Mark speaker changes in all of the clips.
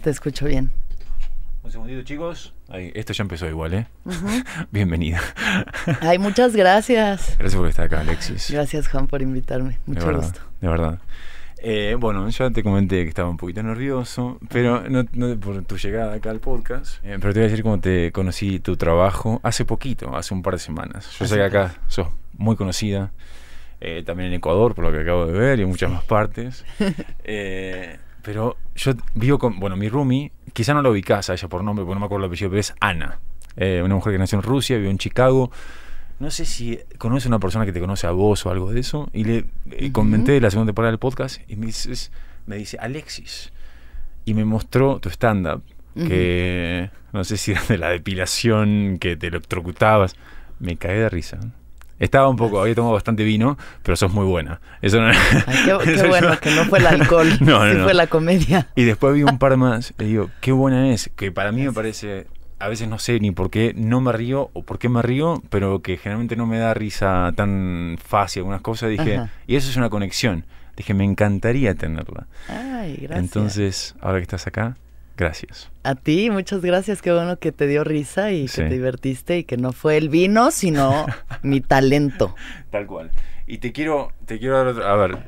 Speaker 1: te escucho bien. Un segundito, chicos. esto
Speaker 2: ya empezó igual, ¿eh? Bienvenida.
Speaker 1: Ay, muchas gracias.
Speaker 2: Gracias por estar acá, Alexis.
Speaker 1: Gracias, Juan, por invitarme. Mucho de gusto.
Speaker 2: De verdad. Eh, bueno, ya te comenté que estaba un poquito nervioso, pero no, por tu llegada acá al podcast. Eh, pero te voy a decir cómo te conocí tu trabajo hace poquito, hace un par de semanas. Yo sé que acá sos muy conocida, eh, también en Ecuador, por lo que acabo de ver, y en muchas más partes. Pero yo vivo con, bueno, mi roomie, quizá no la ubicás a ella por nombre, porque no me acuerdo el apellido, pero es Ana. Eh, una mujer que nació en Rusia, vivió en Chicago. No sé si conoce una persona que te conoce a vos o algo de eso. Y le eh, comenté la segunda temporada del podcast y me, me dice, Alexis. Y me mostró tu stand-up, que no sé si era de la depilación, que te electrocutabas. Me caí de risa. Estaba un poco, había tomado bastante vino, pero sos muy buena. Eso no, qué, bueno, que
Speaker 1: no fue el alcohol, que fue la comedia.
Speaker 2: Y después vi un par más, y digo, qué buena es, que para mí me parece, a veces no sé ni por qué no me río o por qué me río, pero que generalmente no me da risa tan fácil algunas cosas. Dije, y eso es una conexión. Dije, me encantaría tenerla.
Speaker 1: Ay, gracias. Entonces, ahora que estás acá, Gracias. A ti, muchas gracias. Qué bueno que te dio risa y que te divertiste y que no fue el vino, sino mi talento.
Speaker 2: Tal cual. Y te quiero, te quiero dar otro, A ver,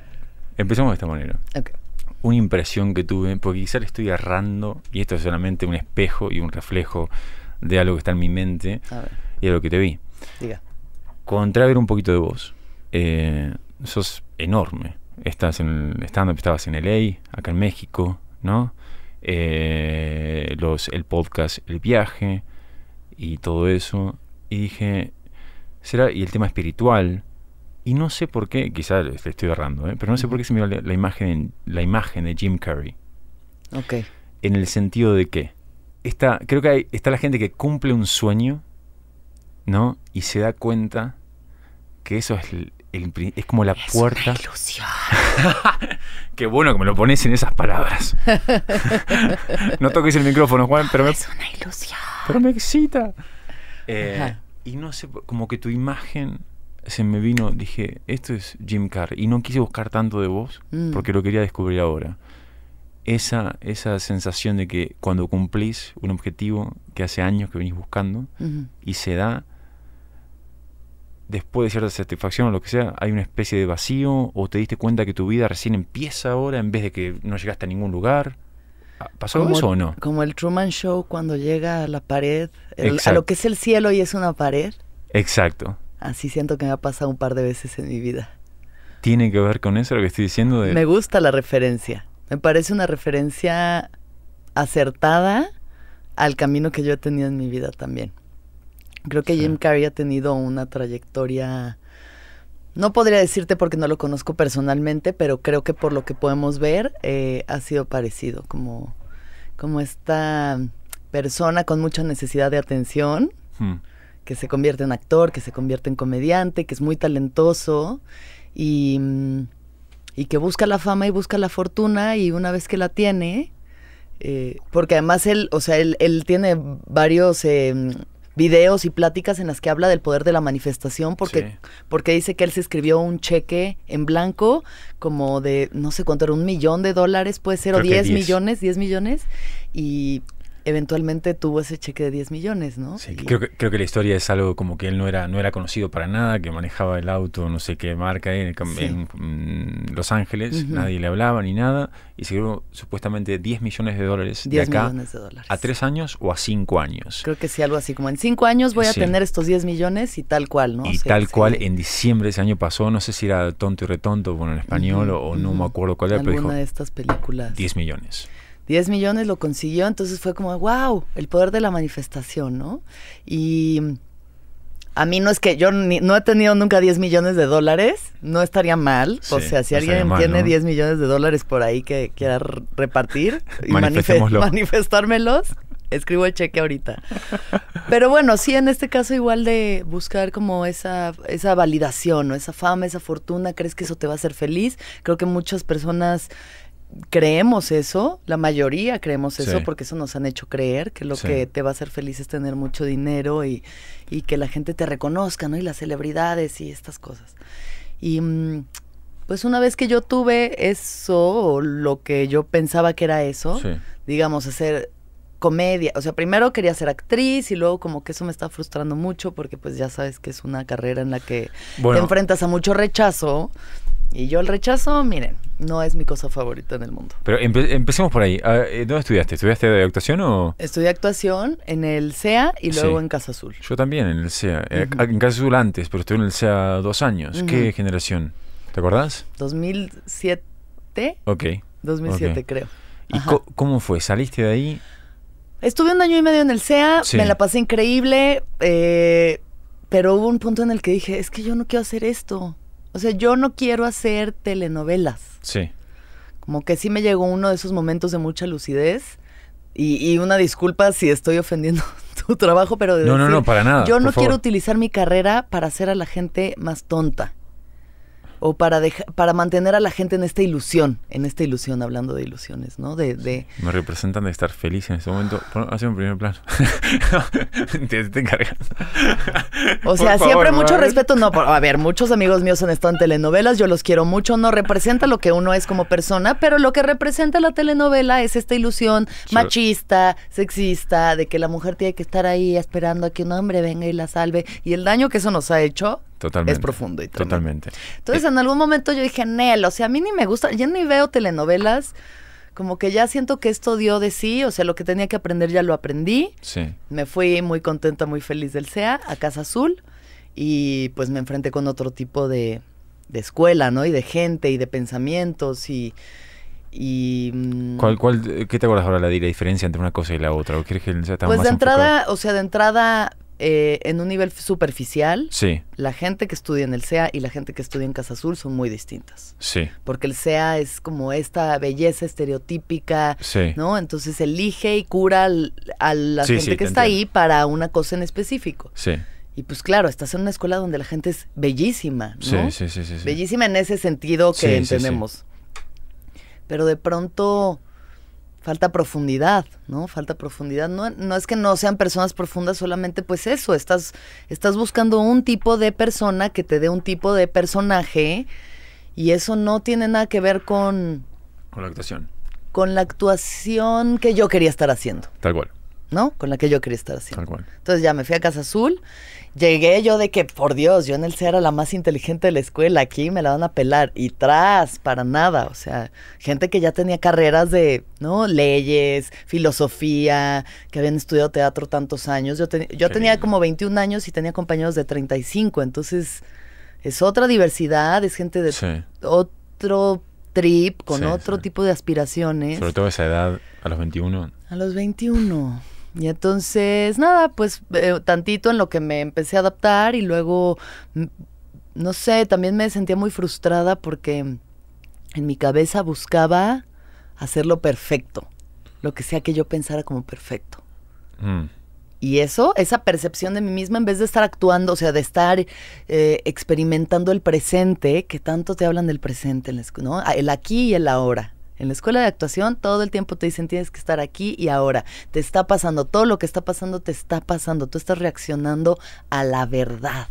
Speaker 2: empezamos de esta manera. Okay. Una impresión que tuve, porque quizás le estoy agarrando y esto es solamente un espejo y un reflejo de algo que está en mi mente y de lo que te vi. Diga. Contra ver un poquito de vos. Eh, sos enorme. Estás en el estabas en LA, acá en México, ¿no? Eh, los, el podcast El viaje y todo eso. Y dije, será, y el tema espiritual. Y no sé por qué, quizás le estoy errando, ¿eh? pero no sé por qué se me la, imagen, la imagen de Jim Carrey. En el sentido de que está, creo que hay, está la gente que cumple un sueño, ¿no? Y se da cuenta que eso es, es como la es puerta. Una ilusión. Qué bueno que me lo pones en esas palabras. no toques el micrófono, Juan, pero me. Es una ilusión. Pero me excita. Eh, y no sé, como que tu imagen se me vino, dije, esto es Jim Carr. Y no quise buscar tanto de vos, mm. porque lo quería descubrir ahora. Esa, esa sensación de que cuando cumplís un objetivo que hace años que venís buscando y se da, después de cierta satisfacción o lo que sea, hay una especie de vacío o te diste cuenta que tu vida recién empieza ahora en vez de que no llegaste a ningún lugar? Ah, ¿Pasó como, eso o no?
Speaker 1: Como el Truman Show cuando llega a la pared, a lo que es el cielo y es una pared.
Speaker 2: Exacto.
Speaker 1: Así siento que me ha pasado un par de veces en mi vida.
Speaker 2: ¿Tiene que ver con eso lo que estoy diciendo? Me
Speaker 1: gusta la referencia. Me parece una referencia acertada al camino que yo he tenido en mi vida también. Creo que Jim Carrey ha tenido una trayectoria, no podría decirte porque no lo conozco personalmente, pero creo que por lo que podemos ver eh, ha sido parecido, como, como esta persona con mucha necesidad de atención, hmm. que se convierte en actor, que se convierte en comediante, que es muy talentoso y, mm, que busca la fama y busca la fortuna y una vez que la tiene, eh, porque además él, o sea, él, tiene varios... Em, videos y pláticas en las que habla del poder de la manifestación porque, porque dice que él se escribió un cheque en blanco como de, no sé cuánto era, un millón de dólares, puede ser, o diez millones, diez millones, y eventualmente tuvo ese cheque de 10 millones, ¿no? Sí, creo,
Speaker 2: que, creo que la historia es algo como que él no era, no era conocido para nada, que manejaba el auto, no sé qué marca, en, mm, Los Ángeles, nadie le hablaba ni nada, y se supuestamente 10 millones de dólares de acá millones de dólares. a tres años o a cinco años.
Speaker 1: Creo que sí, algo así, como en cinco años voy a tener estos 10 millones y tal cual, ¿no? Y tal
Speaker 2: cual, en diciembre de ese año pasó, no sé si era tonto y retonto, bueno, en español, o, no me acuerdo cuál era, pero dijo... de
Speaker 1: estas películas. 10 millones. 10 millones lo consiguió, entonces fue como, wow, el poder de la manifestación, ¿no? Y mm, a mí no es que yo no he tenido nunca 10 millones de dólares, no estaría mal. o sea, si alguien tiene 10 millones de dólares por ahí que quiera repartir y manifestármelos, escribo el cheque ahorita. Pero bueno, sí, en este caso igual de buscar como esa, esa validación, ¿no? esa fama, esa fortuna, crees que eso te va a hacer feliz. Creo que muchas personas creemos eso, la mayoría creemos eso, porque eso nos han hecho creer que lo que te va a hacer feliz es tener mucho dinero y, que la gente te reconozca, ¿no? Y las celebridades y estas cosas. Y mm, pues una vez que yo tuve eso, lo que yo pensaba que era eso, digamos, hacer comedia, o sea, primero quería ser actriz y luego como que eso me está frustrando mucho porque pues ya sabes que es una carrera en la que te enfrentas a mucho rechazo, y yo el rechazo, miren, no es mi cosa favorita en el mundo.
Speaker 2: Pero empecemos por ahí. Ah, eh, ¿Dónde estudiaste? ¿Estudiaste de actuación o...?
Speaker 1: Estudié actuación en el CEA y luego en Casa Azul.
Speaker 2: Yo también en el CEA. Eh, ah, en Casa Azul antes, pero estuve en el CEA dos años. ¿Qué generación? ¿Te acordás?
Speaker 1: 2007. Ok. 2007 creo.
Speaker 2: ¿Y cómo fue?
Speaker 1: ¿Saliste de ahí? Estuve un año y medio en el CEA, me la pasé increíble, eh, pero hubo un punto en el que dije, es que yo no quiero hacer esto. O sea, yo no quiero hacer telenovelas. Sí. Como que sí me llegó uno de esos momentos de mucha lucidez. Y, una disculpa si estoy ofendiendo tu trabajo, pero no, no, no, para nada. Yo no quiero utilizar mi carrera para hacer a la gente más tonta o para, para mantener a la gente en esta ilusión, en esta ilusión, hablando de ilusiones, ¿no? De,
Speaker 2: Me representan de estar feliz en este momento. Hace un primer plano. te
Speaker 1: O sea, siempre mucho respeto. No, a ver, muchos amigos míos han estado en telenovelas, yo los quiero mucho. No representa lo que uno es como persona, pero lo que representa la telenovela es esta ilusión machista, sexista, de que la mujer tiene que estar ahí esperando a que un hombre venga y la salve. Y el daño que eso nos ha hecho
Speaker 2: Totalmente. Es profundo y Totalmente.
Speaker 1: Entonces, eh, en algún momento yo dije, Nel, o sea, a mí ni me gusta, yo ni veo telenovelas. Como que ya siento que esto dio de sí, o sea, lo que tenía que aprender ya lo aprendí. Sí. Me fui muy contenta, muy feliz del SEA a Casa Azul y pues me enfrenté con otro tipo de, de escuela, ¿no? Y de gente y de pensamientos y... Mm, cuál,
Speaker 2: ¿Qué te acuerdas ahora de la diferencia entre una cosa y la otra? ¿O quieres que sea Pues más de
Speaker 1: entrada, o sea, de entrada eh, en un nivel superficial, la gente que estudia en el SEA y la gente que estudia en Casa Azul son muy distintas. Sí. Porque el CEA es como esta belleza estereotípica, ¿no? Entonces elige y cura a la gente que está ahí para una cosa en específico. Y pues claro, estás en una escuela donde la gente es bellísima, ¿no? Bellísima en ese sentido que entendemos. Pero de pronto falta profundidad, ¿no? Falta profundidad. No, es que no sean personas profundas, solamente pues eso, estás, estás buscando un tipo de persona que te dé un tipo de personaje y eso no tiene nada que ver con... Con la actuación. Con la actuación que yo quería estar haciendo. Tal cual. ¿No? Con la que yo quería estar haciendo. Tal cual. Entonces ya me fui a Casa Azul Llegué yo de que, por Dios, yo en el C era la más inteligente de la escuela, aquí me la van a pelar. Y tras, para nada. O sea, gente que ya tenía carreras de, ¿no? Leyes, filosofía, que habían estudiado teatro tantos años. Yo, yo tenía como 21 años y tenía compañeros de 35. Entonces, es otra diversidad, es gente de otro trip, con otro tipo de aspiraciones.
Speaker 2: Sobre todo esa edad, a los 21.
Speaker 1: A los 21. Y entonces, nada, pues eh, tantito en lo que me empecé a adaptar y luego, mm, no sé, también me sentía muy frustrada porque en mi cabeza buscaba hacerlo perfecto, lo que sea que yo pensara como perfecto. Mm. Y eso, esa percepción de mí misma, en vez de estar actuando, o sea, de estar eh, experimentando el presente, que tanto te hablan del presente, ¿no? Ah, el aquí y el ahora. En la escuela de actuación todo el tiempo te dicen tienes que estar aquí y ahora. Te está pasando, todo lo que está pasando te está pasando. Tú estás reaccionando a la verdad.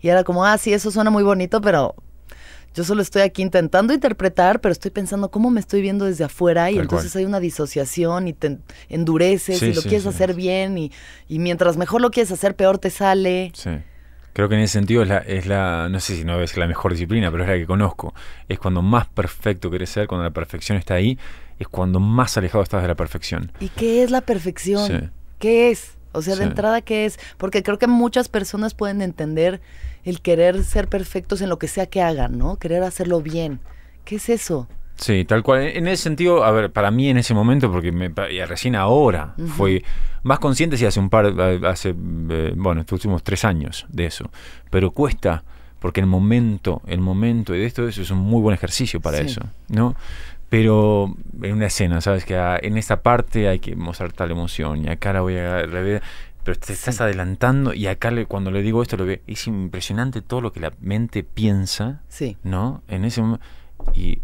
Speaker 1: Y era como, ah, sí, eso suena muy bonito, pero yo solo estoy aquí intentando interpretar, pero estoy pensando cómo me estoy viendo desde afuera y entonces hay una disociación y te endureces y lo quieres hacer bien y, y mientras mejor lo quieres hacer, peor te sale.
Speaker 2: Sí. Creo que en ese sentido es la, es la, no sé si no es la mejor disciplina, pero es la que conozco. Es cuando más perfecto quieres ser, cuando la perfección está ahí, es cuando más alejado estás de la perfección.
Speaker 1: ¿Y qué es la perfección? ¿Qué es? O sea, de entrada, ¿qué es? Porque creo que muchas personas pueden entender el querer ser perfectos en lo que sea que hagan, ¿no? Querer hacerlo bien. ¿Qué es eso?
Speaker 2: Sí, tal cual. En ese sentido, a ver, para mí en ese momento, porque me, recién ahora fui más consciente sí, hace un par, hace, eh, bueno, estos últimos tres años de eso, pero cuesta, porque el momento, el momento y de esto eso es un muy buen ejercicio para eso, ¿no? Pero en una escena, ¿sabes? Que ah, en esta parte hay que mostrar tal emoción y acá la voy a rever pero te estás adelantando y acá le, cuando le digo esto lo es impresionante todo lo que la mente piensa, ¿no? En ese momento y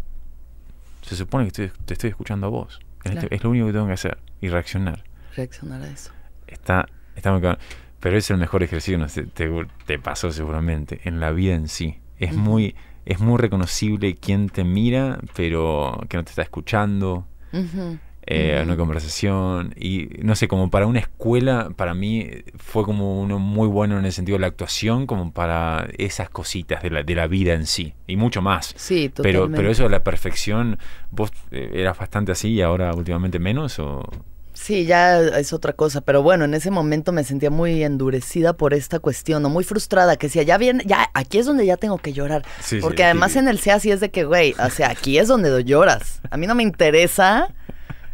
Speaker 2: se supone que estoy, te estoy escuchando a vos. es lo único que tengo que hacer y reaccionar.
Speaker 1: Reaccionar a eso.
Speaker 2: Está, está Pero es el mejor ejercicio, no te, pasó seguramente, en la vida en sí. Es, muy, es muy reconocible quién te mira, pero que no te está escuchando eh, una conversación. Y no sé, como para una escuela, para mí fue como uno muy bueno en el sentido de la actuación, como para esas cositas de la, vida en sí. Y mucho más. Sí, Pero, pero eso de la perfección, ¿vos eh, eras bastante así y ahora últimamente menos? o...?
Speaker 1: Sí, ya es otra cosa, pero bueno, en ese momento me sentía muy endurecida por esta cuestión, o muy frustrada, que decía, ya viene, ya, aquí es donde ya tengo que llorar. porque además en el SEA sí es de que, güey, o sea, aquí es donde lloras. A mí no me interesa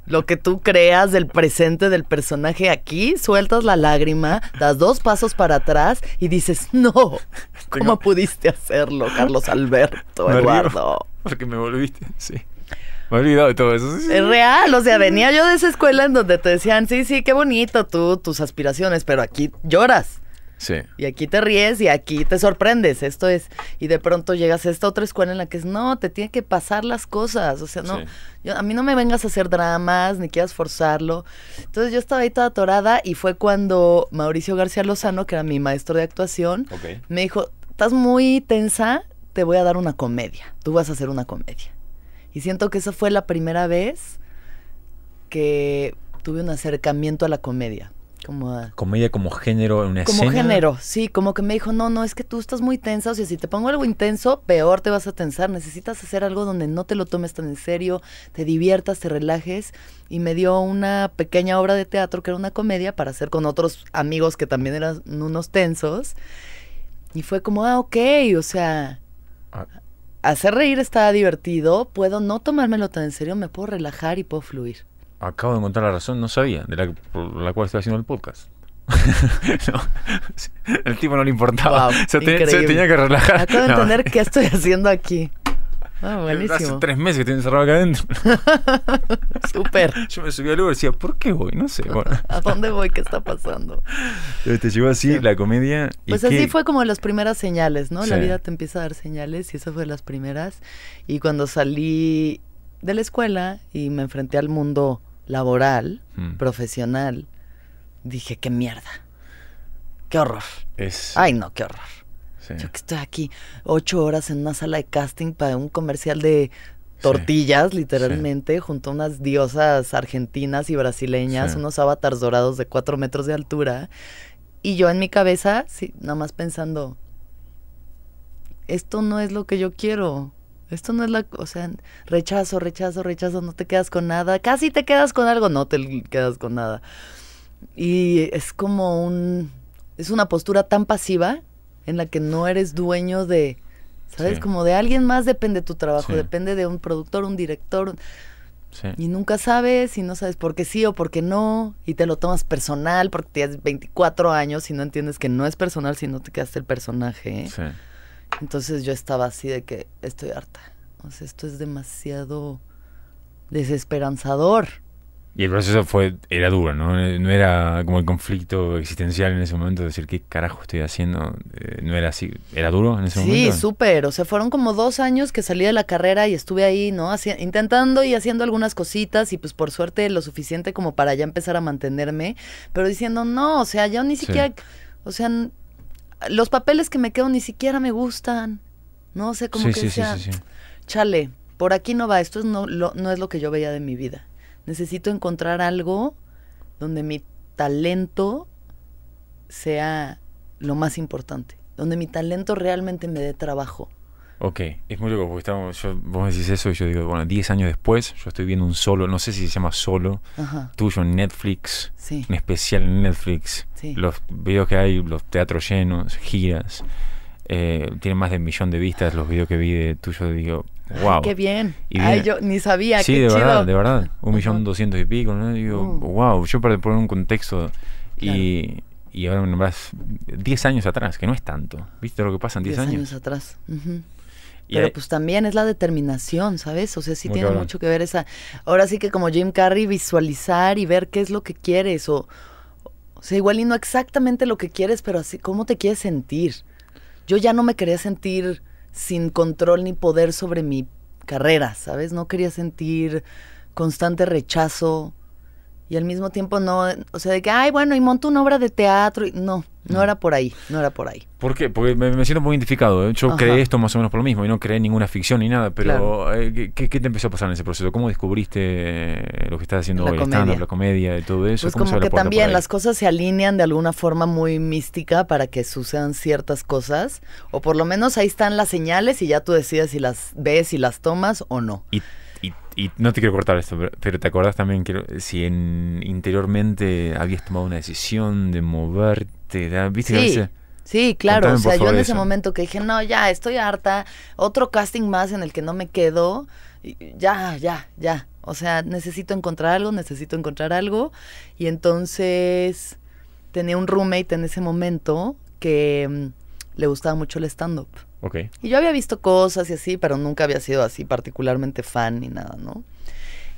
Speaker 1: lo que tú creas del presente del personaje aquí, sueltas la lágrima, das dos pasos para atrás y dices, no, ¿cómo pudiste hacerlo, Carlos Alberto, Eduardo?
Speaker 2: porque me volviste, sí. Me he olvidado de todo eso.
Speaker 1: Es real, o sea, venía yo de esa escuela en donde te decían, sí, sí, qué bonito tú, tus aspiraciones, pero aquí lloras. Y aquí te ríes y aquí te sorprendes, esto es. Y de pronto llegas a esta otra escuela en la que es, no, te tiene que pasar las cosas, o sea, no, yo, a mí no me vengas a hacer dramas, ni quieras forzarlo. Entonces yo estaba ahí toda atorada y fue cuando Mauricio García Lozano, que era mi maestro de actuación, me dijo, estás muy tensa, te voy a dar una comedia, tú vas a hacer una comedia. Y siento que esa fue la primera vez que tuve un acercamiento a la comedia como
Speaker 2: Comedia como género en una escena. Como género,
Speaker 1: sí, como que me dijo, no, no, es que tú estás muy tensa, o sea, si te pongo algo intenso, peor te vas a tensar, necesitas hacer algo donde no te lo tomes tan en serio, te diviertas, te relajes, y me dio una pequeña obra de teatro que era una comedia para hacer con otros amigos que también eran unos tensos, y fue como, ah, ok, o sea... Ah. Hacer reír está divertido, puedo no tomármelo tan en serio, me puedo relajar y puedo fluir
Speaker 2: acabo de encontrar la razón, no sabía, de la, por la cual estoy haciendo el podcast. el tipo no le importaba. se, tenía que relajar. Acabo de entender qué estoy
Speaker 1: haciendo aquí.
Speaker 2: Ah, buenísimo. Hace tres meses que estoy encerrado acá adentro. Súper. Yo me subí al y decía, ¿por qué voy? No sé.
Speaker 1: ¿A dónde voy? ¿Qué está pasando?
Speaker 2: te llegó así la comedia.
Speaker 1: pues así fue como las primeras señales, ¿no? La vida te empieza a dar señales y esas fueron las primeras. Y cuando salí de la escuela y me enfrenté al mundo laboral, mm. profesional, dije, qué mierda. Qué horror. Es... Ay, no, qué horror. Yo que estoy aquí ocho horas en una sala de casting para un comercial de tortillas, literalmente, junto a unas diosas argentinas y brasileñas, unos avatars dorados de cuatro metros de altura. Y yo en mi cabeza, sí, nada más pensando, esto no es lo que yo quiero. Esto no es la, o sea, rechazo, rechazo, rechazo, no te quedas con nada, casi te quedas con algo, no te quedas con nada. Y es como un, es una postura tan pasiva en la que no eres dueño de, ¿sabes? Como de alguien más depende tu trabajo, depende de un productor, un director. Sí. Y nunca sabes y no sabes por qué sí o por qué no. Y te lo tomas personal porque tienes 24 años y no entiendes que no es personal si no te quedaste el personaje. ¿eh? Sí. Entonces yo estaba así de que estoy harta. O sea, esto es demasiado desesperanzador.
Speaker 2: Y el proceso fue, era duro, ¿no? Eh, no era como el conflicto existencial en ese momento, decir, ¿qué carajo estoy haciendo? Eh, no era así, ¿era duro en ese momento? Sí,
Speaker 1: súper, o sea, fueron como dos años que salí de la carrera y estuve ahí, ¿no? haciendo intentando y haciendo algunas cositas y pues por suerte lo suficiente como para ya empezar a mantenerme, pero diciendo, no, o sea, yo ni siquiera, o sea, los papeles que me quedo ni siquiera me gustan. No sé, cómo que sí, chale, por aquí no va, esto no, no es lo que yo veía de mi vida. Necesito encontrar algo donde mi talento sea lo más importante, donde mi talento realmente me dé trabajo
Speaker 2: Ok, es muy loco porque estamos, yo, vos decís eso y yo digo, bueno, 10 años después yo estoy viendo un solo, no sé si se llama solo, tuyo en Netflix, en un especial en Netflix, los videos que hay, los teatros llenos, giras, eh, tiene más de un millón de vistas los videos que vi de tuyo, digo, wow. qué bien. Ay, yo ni
Speaker 1: sabía. Sí, de verdad, de
Speaker 2: verdad, un millón doscientos y pico, ¿no? Digo, wow, uh. yo para poner un contexto y y ahora me nombras 10 años atrás, que no es tanto. ¿Viste lo que pasa en 10 años? 10
Speaker 1: años atrás. Pero pues también es la determinación, ¿sabes? O sea, sí tiene mucho que ver esa... Ahora sí que como Jim Carrey, visualizar y ver qué es lo que quieres o... O sea, igual y no exactamente lo que quieres, pero así, ¿cómo te quieres sentir? Yo ya no me quería sentir sin control ni poder sobre mi carrera, ¿sabes? No quería sentir constante rechazo y al mismo tiempo no, o sea, de que, ay, bueno, y monto una obra de teatro, y no, no ah. era por ahí, no era por ahí.
Speaker 2: ¿Por qué? Porque me, siento muy identificado. ¿eh? Yo creé esto más o menos por lo mismo y no creé ninguna ficción ni nada, pero eh, ¿qué, te empezó a pasar en ese proceso? ¿Cómo descubriste eh, lo que estás haciendo la comedia. la comedia y todo eso? Pues como que también las
Speaker 1: cosas se alinean de alguna forma muy mística para que sucedan ciertas cosas, o por lo menos ahí están las señales y ya tú decides si las ves, y las tomas o no.
Speaker 2: Y y, no te quiero cortar esto, pero, te acordás también que si en, interiormente habías tomado una decisión de moverte, Sí.
Speaker 1: Sí, claro, o sea, yo en ese momento que dije, no, ya, estoy harta, otro casting más en el que no me quedo, ya, ya, ya, o sea, necesito encontrar algo, necesito encontrar algo, y entonces tenía un roommate en ese momento que mm, le gustaba mucho el stand-up. Y yo había visto cosas y así, pero nunca había sido así particularmente fan ni nada, ¿no?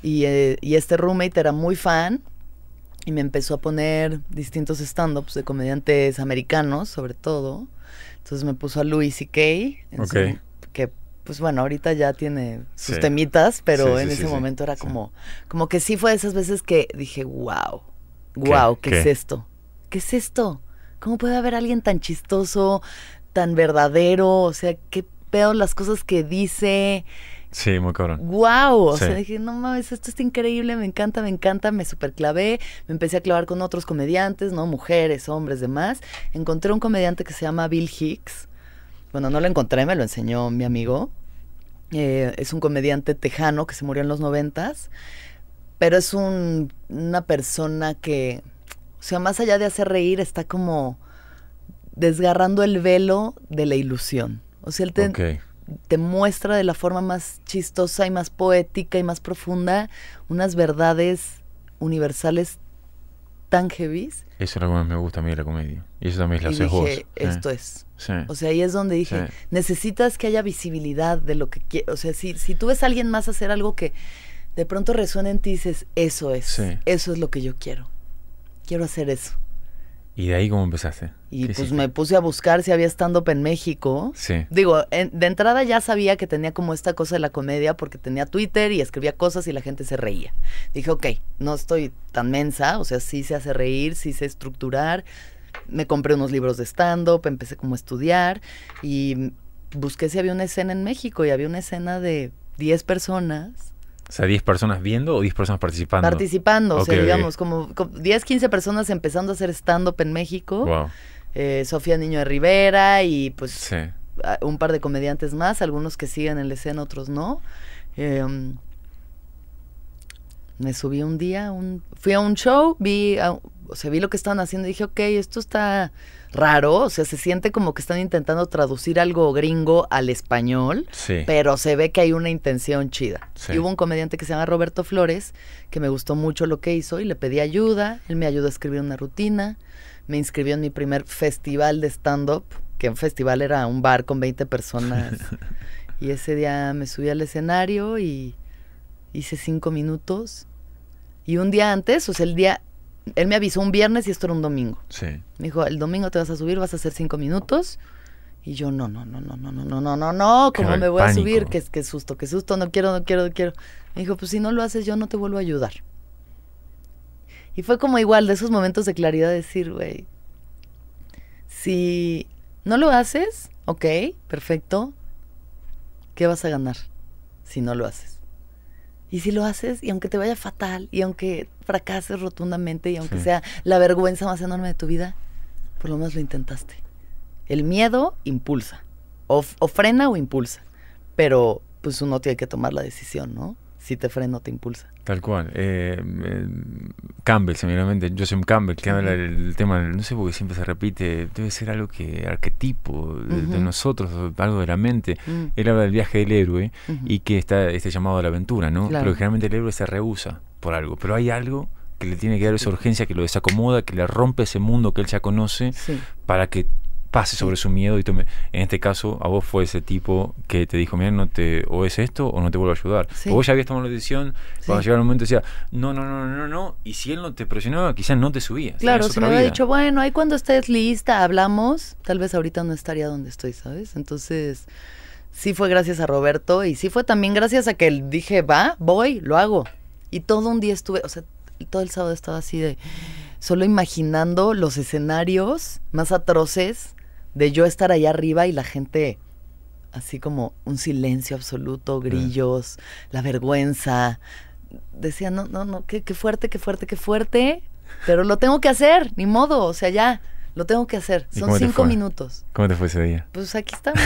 Speaker 1: Eh, y, este roommate era muy fan y me empezó a poner distintos stand-ups de comediantes americanos, sobre todo. Entonces me puso a Louis C.K., Kay, que pues bueno, ahorita ya tiene sus temitas, pero en ese momento era como, como que sí fue de esas veces que dije, wow, wow, ¿qué es esto? ¿Qué es esto? ¿Cómo puede haber alguien tan chistoso, tan verdadero, o sea, qué pedo las cosas que dice.
Speaker 2: Sí, muy cabrón. ¡Wow! O sea, dije,
Speaker 1: no mames, esto está increíble, me encanta, me encanta, me superclavé, me empecé a clavar con otros comediantes, ¿no? Mujeres, hombres, demás. Encontré un comediante que se llama Bill Hicks. Bueno, no lo encontré, me lo enseñó mi amigo. Eh, es un comediante tejano que se murió en los noventas, pero es un, una persona que, o sea, más allá de hacer reír, está como desgarrando el velo de la ilusión. O sea, él te, muestra de la forma más chistosa y más poética y más profunda unas verdades universales tan heavy.
Speaker 2: Eso es lo que me gusta a mí de la comedia. Y eso también la hace Esto es.
Speaker 1: O sea, ahí es donde dije, necesitas que haya visibilidad de lo que quiero. O sea, si, si tú ves a alguien más hacer algo que de pronto resuena en ti dices, eso es. Eso es lo que yo quiero. Quiero hacer eso.
Speaker 2: ¿Y de ahí cómo empezaste?
Speaker 1: Y pues me puse a buscar si había stand-up en México. Sí. Digo, de entrada ya sabía que tenía como esta cosa de la comedia porque tenía Twitter y escribía cosas y la gente se reía. Dije, ok, no estoy tan mensa, o sea, sí se hace reír, sí sé estructurar. Me compré unos libros de stand-up, empecé como a estudiar y busqué si había una escena en México y había una escena de 10 personas
Speaker 2: o sea, 10 personas viendo o 10 personas participando. Participando, o sea, digamos,
Speaker 1: como, 10, 15 personas empezando a hacer stand-up en México. Wow. Eh, Sofía Niño de Rivera y pues un par de comediantes más, algunos que siguen en la escena, otros no. Em, me subí un día, un, fui a un show, vi, o sea, vi lo que estaban haciendo y dije, ok, esto está raro, o sea, se siente como que están intentando traducir algo gringo al español, pero se ve que hay una intención chida. Sí. Y hubo un comediante que se llama Roberto Flores, que me gustó mucho lo que hizo y le pedí ayuda, él me ayudó a escribir una rutina, me inscribió en mi primer festival de stand-up, que un festival era un bar con 20 personas. y ese día me subí al escenario y hice cinco minutos. Y un día antes, o sea, el día él me avisó un viernes y esto era un domingo. Sí. Me dijo, el domingo te vas a subir, vas a hacer cinco minutos. Y yo, no, no, no, no, no, no, no, no, no, no, ¿cómo me voy a subir? Qué, qué susto, qué susto, no quiero, no quiero, no quiero. Me dijo, pues si no lo haces, yo no te vuelvo a ayudar. Y fue como igual de esos momentos de claridad decir, güey, si no lo haces, ok, perfecto, ¿qué vas a ganar si no lo haces? Y si lo haces, y aunque te vaya fatal, y aunque fracases rotundamente y aunque sea la vergüenza más enorme de tu vida, por lo menos lo intentaste. El miedo impulsa, o, o frena o impulsa, pero pues uno tiene que tomar la decisión, ¿no? si te frena te impulsa.
Speaker 2: Tal cual. Eh, eh Campbell, seguramente, Joseph Campbell, que habla del tema, no sé por qué siempre se repite, debe ser algo que, arquetipo de, nosotros, algo de la mente. Mm. Él habla del viaje del héroe y que está este llamado a la aventura, ¿no? Pero generalmente el héroe se rehúsa por algo, pero hay algo que le tiene que dar esa urgencia, que lo desacomoda, que le rompe ese mundo que él ya conoce para que pase sobre su miedo y tome. En este caso, a vos fue ese tipo que te dijo, mira, no te, o es esto o no te vuelvo a ayudar. O vos ya habías tomado la decisión, cuando llegaba el momento decía, no, no, no, no, no, y si él no te presionaba, quizás no te subía Claro, si me hubiera dicho,
Speaker 1: bueno, ahí cuando estés lista, hablamos, tal vez ahorita no estaría donde estoy, ¿sabes? Entonces, sí fue gracias a Roberto y sí fue también gracias a que él dije, va, voy, lo hago. Y todo un día estuve, o sea, todo el sábado estaba así de solo imaginando los escenarios más atroces de yo estar allá arriba y la gente así como un silencio absoluto, grillos, la vergüenza. Decía, no, no, no, qué, qué fuerte, qué fuerte, qué fuerte, pero lo tengo que hacer, ni modo, o sea, ya. Lo tengo que hacer. Son cinco minutos.
Speaker 2: ¿Cómo te fue ese día?
Speaker 1: Pues aquí estamos.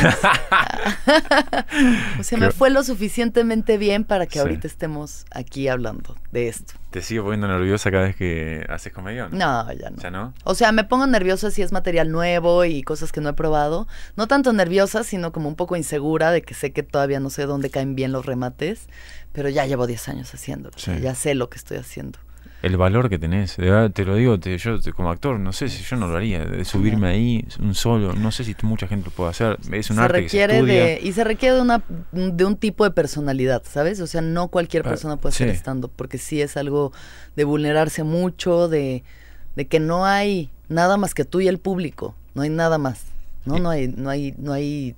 Speaker 1: o sea, me fue lo suficientemente bien para que ahorita estemos aquí hablando de esto.
Speaker 2: ¿Te sigo poniendo nerviosa cada vez que haces comedia? No? ya no. no?
Speaker 1: O sea, me pongo nerviosa si es material nuevo y cosas que no he probado. No tanto nerviosa, sino como un poco insegura de que sé que todavía no sé dónde caen bien los remates. Pero ya llevo 10 años haciéndolo. Ya sé lo que estoy haciendo
Speaker 2: el valor que tenés. te lo digo, yo como actor, no sé si yo no lo haría. De subirme ahí un solo, no sé si mucha gente lo puede hacer. Es un arte que se
Speaker 1: y se requiere de, una, de un tipo de personalidad, ¿sabes? O sea, no cualquier ah, persona puede estar estando porque sí es algo de vulnerarse mucho, de, de que no hay nada más que tú y el público. No hay nada más. No, no hay, no hay, no hay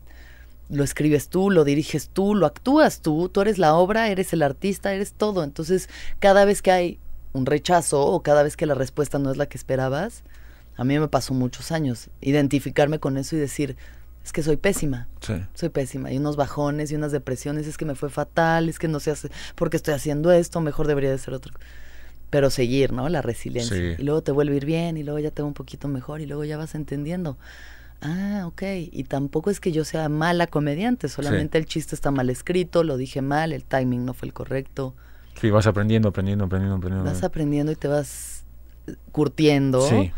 Speaker 1: lo escribes tú, lo diriges tú, lo actúas tú, tú eres la obra, eres el artista, eres todo. Entonces, cada vez que hay un rechazo o cada vez que la respuesta no es la que esperabas, a mí me pasó muchos años identificarme con eso y decir, es que soy pésima. Soy pésima. Y unos bajones y unas depresiones, es que me fue fatal, es que no sé porque estoy haciendo esto, mejor debería de ser otro. Pero seguir, ¿no? La resiliencia. Y luego te vuelve a ir bien y luego ya te va un poquito mejor y luego ya vas entendiendo. Ah, ok. Y tampoco es que yo sea mala comediante, solamente el chiste está mal escrito, lo dije mal, el timing no fue el correcto.
Speaker 2: Sí, vas aprendiendo, aprendiendo, aprendiendo, aprendiendo. Vas
Speaker 1: aprendiendo y te vas eh, curtiendo. Sí.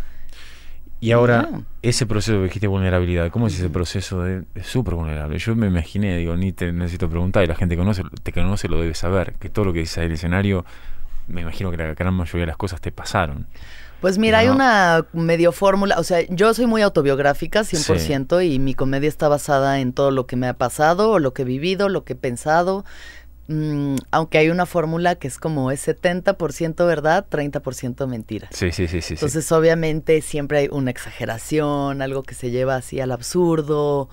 Speaker 2: Y ahora, ese proceso que dijiste vulnerabilidad, ¿cómo es ese proceso de súper vulnerable? Yo me imaginé, digo, ni te necesito preguntar, y la gente conoce, te conoce lo debe saber, que todo lo que dice ahí el escenario, me imagino que la gran mayoría de las cosas te pasaron.
Speaker 1: Pues mira, hay una medio fórmula, o sea, yo soy muy autobiográfica 100% y mi comedia está basada en todo lo que me ha pasado, o lo que he vivido, lo que he pensado, Mm, aunque hay una fórmula que es como es 70% verdad, 30% mentira.
Speaker 2: Sí, sí, sí, sí. Entonces,
Speaker 1: obviamente, siempre hay una exageración, algo que se lleva así al absurdo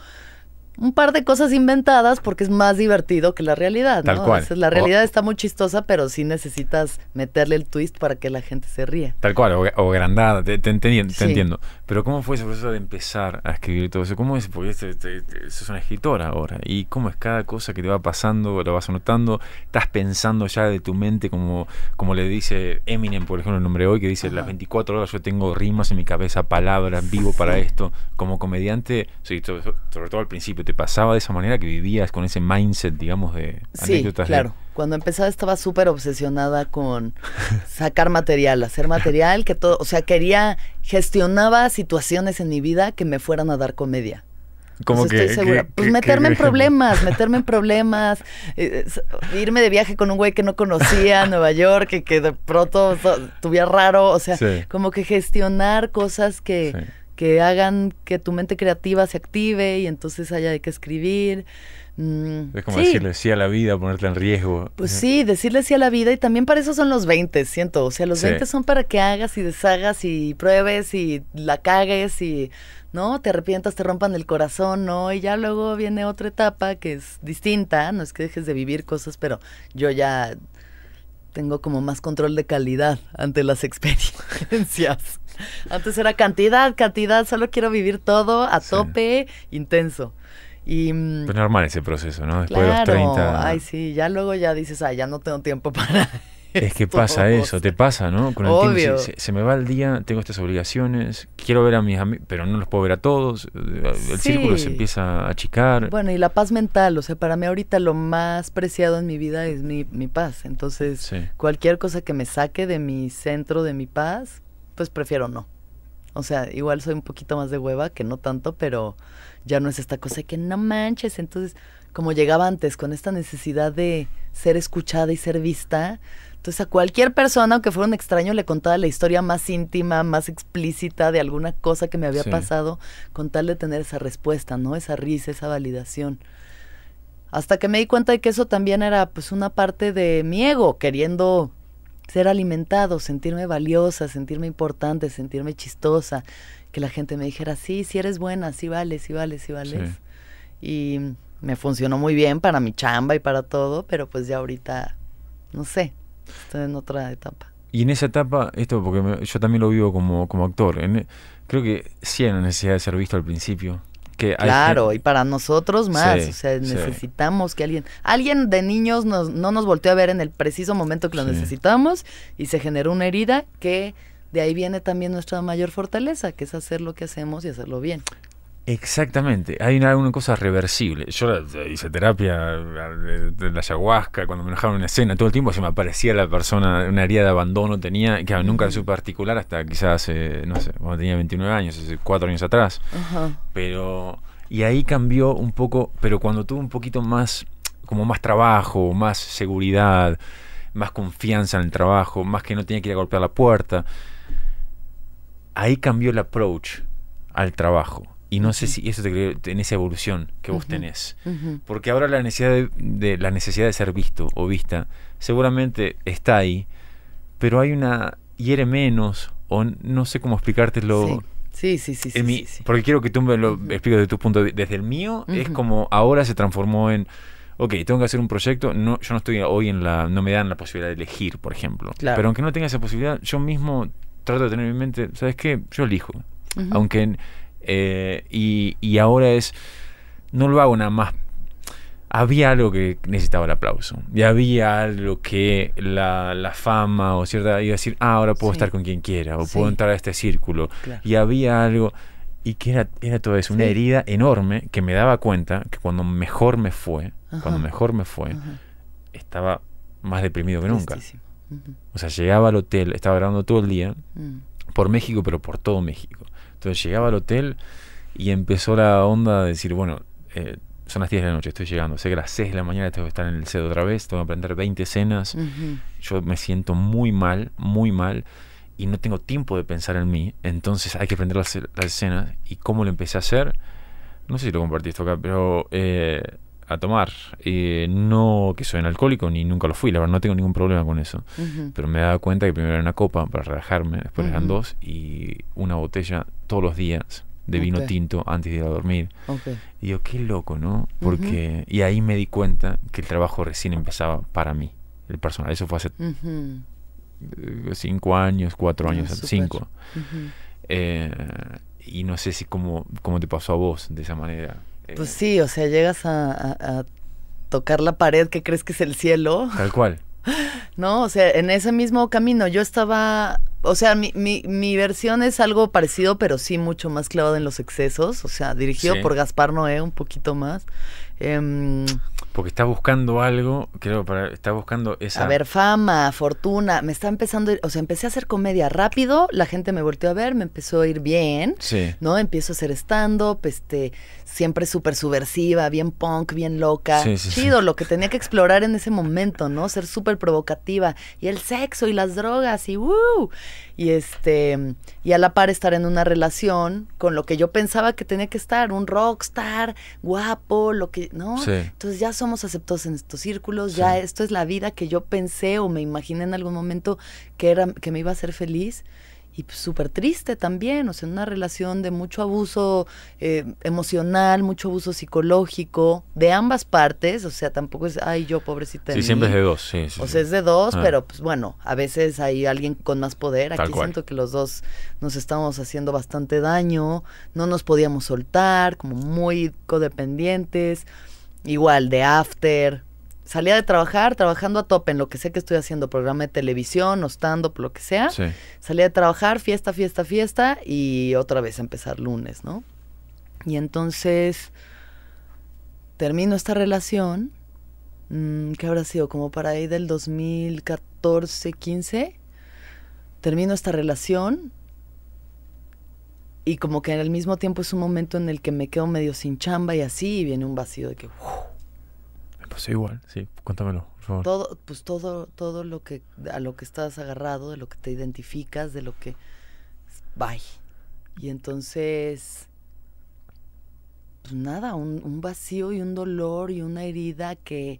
Speaker 1: un par de cosas inventadas porque es más divertido que la realidad. Tal cual. la realidad está muy chistosa, pero sí necesitas meterle el twist para que la gente se ría.
Speaker 2: Tal cual, o, grandada, te, entiendo. Pero ¿cómo fue ese proceso de empezar a escribir todo eso? ¿Cómo es? Porque este, este, este, sos una escritora ahora. ¿Y cómo es cada cosa que te va pasando, lo vas anotando? ¿Estás pensando ya de tu mente como, como le dice Eminem, por ejemplo, el nombre hoy, que dice, las 24 horas yo tengo rimas en mi cabeza, palabras, vivo para esto. Como comediante, sí, sobre todo al principio, ¿Te pasaba de esa manera que vivías con ese mindset, digamos, de anécdotas? Sí, claro.
Speaker 1: Cuando empezaba estaba súper obsesionada con sacar material, hacer material, que todo, o sea, quería, gestionaba situaciones en mi vida que me fueran a dar comedia. Como que, estoy segura. pues meterme en problemas, meterme en problemas, eh, eh, irme de viaje con un güey que no conocía Nueva York, que, que de pronto tuviera raro, o sea, como que gestionar cosas que, que hagan que tu mente creativa se active y entonces haya que escribir. Mm, es como decirle
Speaker 2: sí a la vida, ponerte en riesgo. Pues sí,
Speaker 1: decirle sí a la vida y también para eso son los 20, siento. O sea, los 20 son para que hagas y deshagas y pruebes y la cagues y, ¿no? Te arrepientas, te rompan el corazón, ¿no? Y ya luego viene otra etapa que es distinta, no es que dejes de vivir cosas, pero yo ya tengo como más control de calidad ante las experiencias. Antes era cantidad, cantidad, solo quiero vivir todo a tope, intenso. Y, mm,
Speaker 2: pues normal ese proceso, ¿no? Después de los 30.
Speaker 1: Ay, sí, ya luego ya dices, ay, ya no tengo tiempo para. Es que pasa eso, te
Speaker 2: pasa, ¿no? Con el se, me va el día, tengo estas obligaciones, quiero ver a mis amigos, pero no los puedo ver a todos, el círculo se empieza a achicar.
Speaker 1: Bueno, y la paz mental, o sea, para mí ahorita lo más preciado en mi vida es mi, paz, entonces cualquier cosa que me saque de mi centro, de mi paz, pues prefiero no. O sea, igual soy un poquito más de hueva, que no tanto, pero ya no es esta cosa de que no manches. Entonces, como llegaba antes, con esta necesidad de ser escuchada y ser vista, entonces a cualquier persona, aunque fuera un extraño, le contaba la historia más íntima, más explícita de alguna cosa que me había pasado, con tal de tener esa respuesta, ¿no? Esa risa, esa validación. Hasta que me di cuenta de que eso también era pues una parte de mi ego, queriendo ser alimentado, sentirme valiosa, sentirme importante, sentirme chistosa, que la gente me dijera, sí, si eres buena, sí vales, sí vales, sí vales. Y me funcionó muy bien para mi chamba y para todo, pero pues ya ahorita, no sé, estoy en otra etapa.
Speaker 2: Y en esa etapa, esto porque yo también lo vivo como, como actor, creo que sí hay una necesidad de ser visto al principio, claro, y
Speaker 1: para nosotros más, o sea, necesitamos que alguien, alguien de niños nos, no nos volteó a ver en el preciso momento que lo necesitamos y se generó una herida que de ahí viene también nuestra mayor fortaleza, que es hacer lo que hacemos y hacerlo bien.
Speaker 2: Exactamente, hay una, cosa reversible. Yo hice terapia en la ayahuasca, cuando me dejaron una escena, todo el tiempo se me aparecía la persona, una herida de abandono tenía, que nunca supe particular hasta quizás, hace, eh, no sé, cuando tenía 29 años, hace 4 años atrás. Pero, y ahí cambió un poco, pero cuando tuve un poquito más, como más trabajo, más seguridad, más confianza en el trabajo, más que no tenía que ir a golpear la puerta, ahí cambió el approach al trabajo y no sé si eso te creo en esa evolución que vos tenés. Porque ahora la necesidad de, la necesidad de ser visto o vista seguramente está ahí, pero hay una hiere menos o no sé cómo explicártelo. Sí, sí, sí, sí, Porque quiero que tú me lo expliques desde tu punto de Desde el mío es como ahora se transformó en ok, tengo que hacer un proyecto, no, yo no estoy hoy en la, no me dan la posibilidad de elegir, por ejemplo. Pero aunque no tenga esa posibilidad, yo mismo trato de tener en mente, ¿sabes qué? Yo elijo. Aunque eh, y, ahora es, no lo hago nada más. Había algo que necesitaba el aplauso. Y había algo que la, fama o cierta... Iba a decir, ah, ahora puedo estar con quien quiera o puedo entrar a este círculo. Y había algo... Y que era, era todo eso, una herida enorme que me daba cuenta que cuando mejor me fue, cuando mejor me fue, estaba más deprimido que nunca. O sea, llegaba al hotel, estaba grabando todo el día, mm. por México, pero por todo México. Entonces llegaba al hotel y empezó la onda de decir, bueno, eh, son las 10 de la noche, estoy llegando, sé que a las 6 de la mañana tengo que estar en el set otra vez, tengo que aprender 20 escenas, yo me siento muy mal, muy mal, y no tengo tiempo de pensar en mí, entonces hay que aprender las, escenas, y cómo lo empecé a hacer, no sé si lo compartiste acá, pero... Eh, a tomar. Eh, no que soy un alcohólico, ni nunca lo fui, la verdad no tengo ningún problema con eso. Pero me daba cuenta que primero era una copa para relajarme, después eran dos y una botella todos los días de vino tinto antes de ir a dormir. Y yo, qué loco, ¿no? Porque, Y ahí me di cuenta que el trabajo recién empezaba para mí, el personal. Eso fue hace eh, cinco años, cuatro ah, años, cinco. Eh, y no sé si como, cómo te pasó a vos de esa manera. Eh,
Speaker 1: pues sí, o sea, llegas a, tocar la pared que crees que es el cielo.
Speaker 2: Tal cual.
Speaker 1: No, o sea, en ese mismo camino yo estaba, o sea, mi, mi, versión es algo parecido, pero sí mucho más clavado en los excesos, o sea, dirigido por Gaspar Noé un poquito más. Em,
Speaker 2: porque está buscando algo, creo, para, está buscando esa... A ver,
Speaker 1: fama, fortuna, me está empezando, o sea, empecé a hacer comedia rápido, la gente me volteó a ver, me empezó a ir bien, ¿no? Empiezo a hacer stand-up, este, siempre súper subversiva, bien punk, bien loca, chido, lo que tenía que explorar en ese momento, ¿no? Ser súper provocativa, y el sexo, y las drogas, y ¡woo! Y este, y a la par estar en una relación con lo que yo pensaba que tenía que estar, un rockstar, guapo, lo que no. Entonces ya somos aceptados en estos círculos, ya esto es la vida que yo pensé o me imaginé en algún momento que era que me iba a hacer feliz y súper triste también, o sea, una relación de mucho abuso eh, emocional, mucho abuso psicológico, de ambas partes, o sea, tampoco es, ay, yo pobrecita. Sí, siempre es de dos, sí. o sea, es de dos, ah. pero pues bueno, a veces hay alguien con más poder, aquí siento que los dos nos estamos haciendo bastante daño, no nos podíamos soltar, como muy codependientes, igual de after, salía de trabajar, trabajando a tope en lo que sé que estoy haciendo, programa de televisión o stand lo que sea. Salía de trabajar, fiesta, fiesta, fiesta y otra vez empezar lunes, ¿no? Y entonces termino esta relación, mm, ¿Qué habrá sido como para ahí del 2014, 15. Termino esta relación y como que en el mismo tiempo es un momento en el que me quedo medio sin chamba y así y viene un vacío de que...
Speaker 2: Pues igual, sí, cuéntamelo, por favor. Todo,
Speaker 1: pues todo, todo lo que, a lo que estás agarrado, de lo que te identificas, de lo que. Bye. Y entonces. Pues nada, un, un vacío y un dolor y una herida que,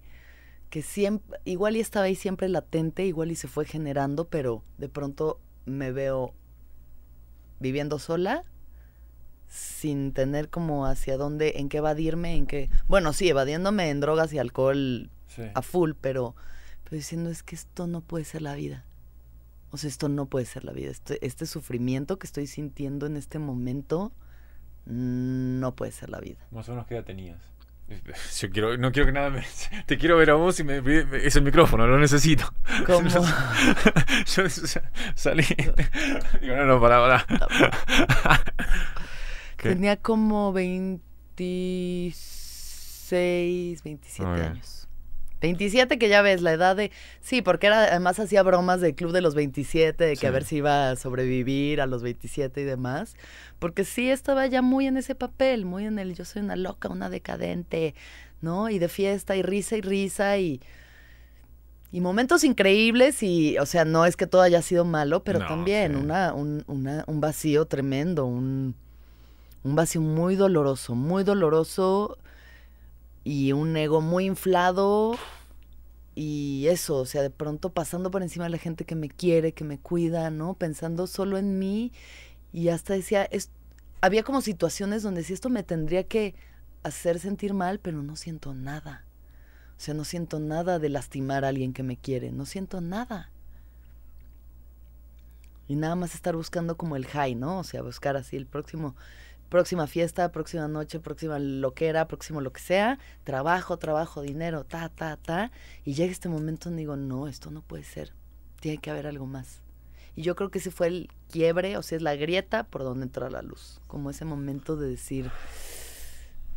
Speaker 1: que siempre, igual y estaba ahí siempre latente, igual y se fue generando, pero de pronto me veo viviendo sola, sin tener como hacia dónde, en qué evadirme, en qué... Bueno, sí, evadiéndome en drogas y alcohol a full, pero, pero diciendo es que esto no puede ser la vida. O sea, esto no puede ser la vida. Este, este sufrimiento que estoy sintiendo en este momento mm, no puede ser la vida. Más o menos, ¿qué tenías?
Speaker 2: Yo quiero, no quiero que nada me... Te quiero ver a vos y me, me es el micrófono, lo necesito. ¿Cómo? Yo, salí... Digo, no, no, para.
Speaker 1: Tenía como 26, 27 años. 27 que ya ves, la edad de... Sí, porque era, además hacía bromas del club de los 27, de que a ver si iba a sobrevivir a los 27 y demás. Porque sí estaba ya muy en ese papel, muy en el yo soy una loca, una decadente, ¿no? Y de fiesta y risa y risa y... Y momentos increíbles y, o sea, no es que todo haya sido malo, pero también una, un, un vacío tremendo, un... Un vacío muy doloroso, muy doloroso y un ego muy inflado y eso, o sea, de pronto pasando por encima de la gente que me quiere, que me cuida, ¿no? Pensando solo en mí y hasta decía, es, había como situaciones donde si esto me tendría que hacer sentir mal, pero no siento nada. O sea, no siento nada de lastimar a alguien que me quiere, no siento nada. Y nada más estar buscando como el high, ¿no? O sea, buscar así el próximo próxima fiesta, próxima noche, próxima loquera, próximo lo que sea, trabajo, trabajo, dinero, ta, ta, ta. Y llega este momento donde digo, no, esto no puede ser, tiene que haber algo más. Y yo creo que ese fue el quiebre, o sea, es la grieta por donde entra la luz, como ese momento de decir,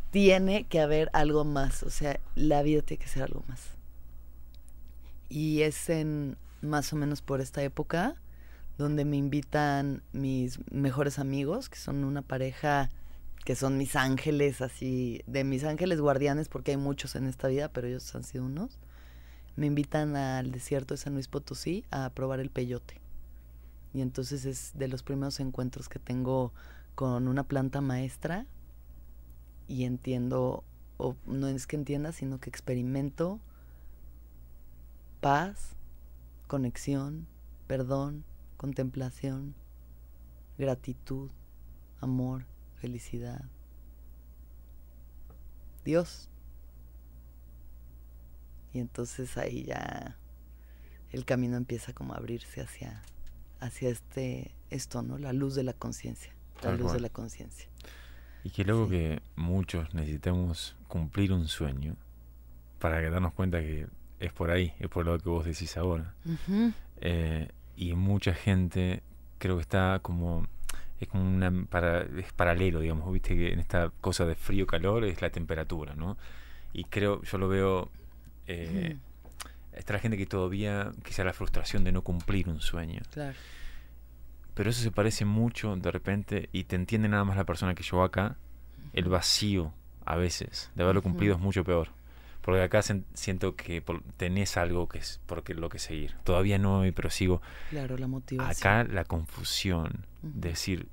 Speaker 1: tiene que haber algo más, o sea, la vida tiene que ser algo más. Y es en más o menos por esta época donde me invitan mis mejores amigos, que son una pareja que son mis ángeles, así, de mis ángeles guardianes, porque hay muchos en esta vida, pero ellos han sido unos. Me invitan al desierto de San Luis Potosí a probar el peyote. Y entonces es de los primeros encuentros que tengo con una planta maestra y entiendo, o no es que entienda, sino que experimento paz, conexión, perdón, contemplación, gratitud, amor, felicidad. Dios. Y entonces ahí ya el camino empieza como a abrirse hacia, hacia este, esto, ¿no? La luz de la conciencia. La luz de la conciencia.
Speaker 2: Y que luego que muchos necesitamos cumplir un sueño para que darnos cuenta que es por ahí, es por lo que vos decís ahora y mucha gente creo que está como es una para, es paralelo, digamos, viste que en esta cosa de frío calor es la temperatura, ¿no? Y creo, yo lo veo eh, gente que todavía quizá la frustración de no cumplir un sueño. Pero eso se parece mucho de repente y te entiende nada más la persona que yo acá, el vacío a veces de haberlo cumplido es mucho peor. Porque acá siento que tenés algo que es porque lo que seguir. Todavía no pero sigo
Speaker 1: Claro, la motivación.
Speaker 2: Acá la confusión. Decir,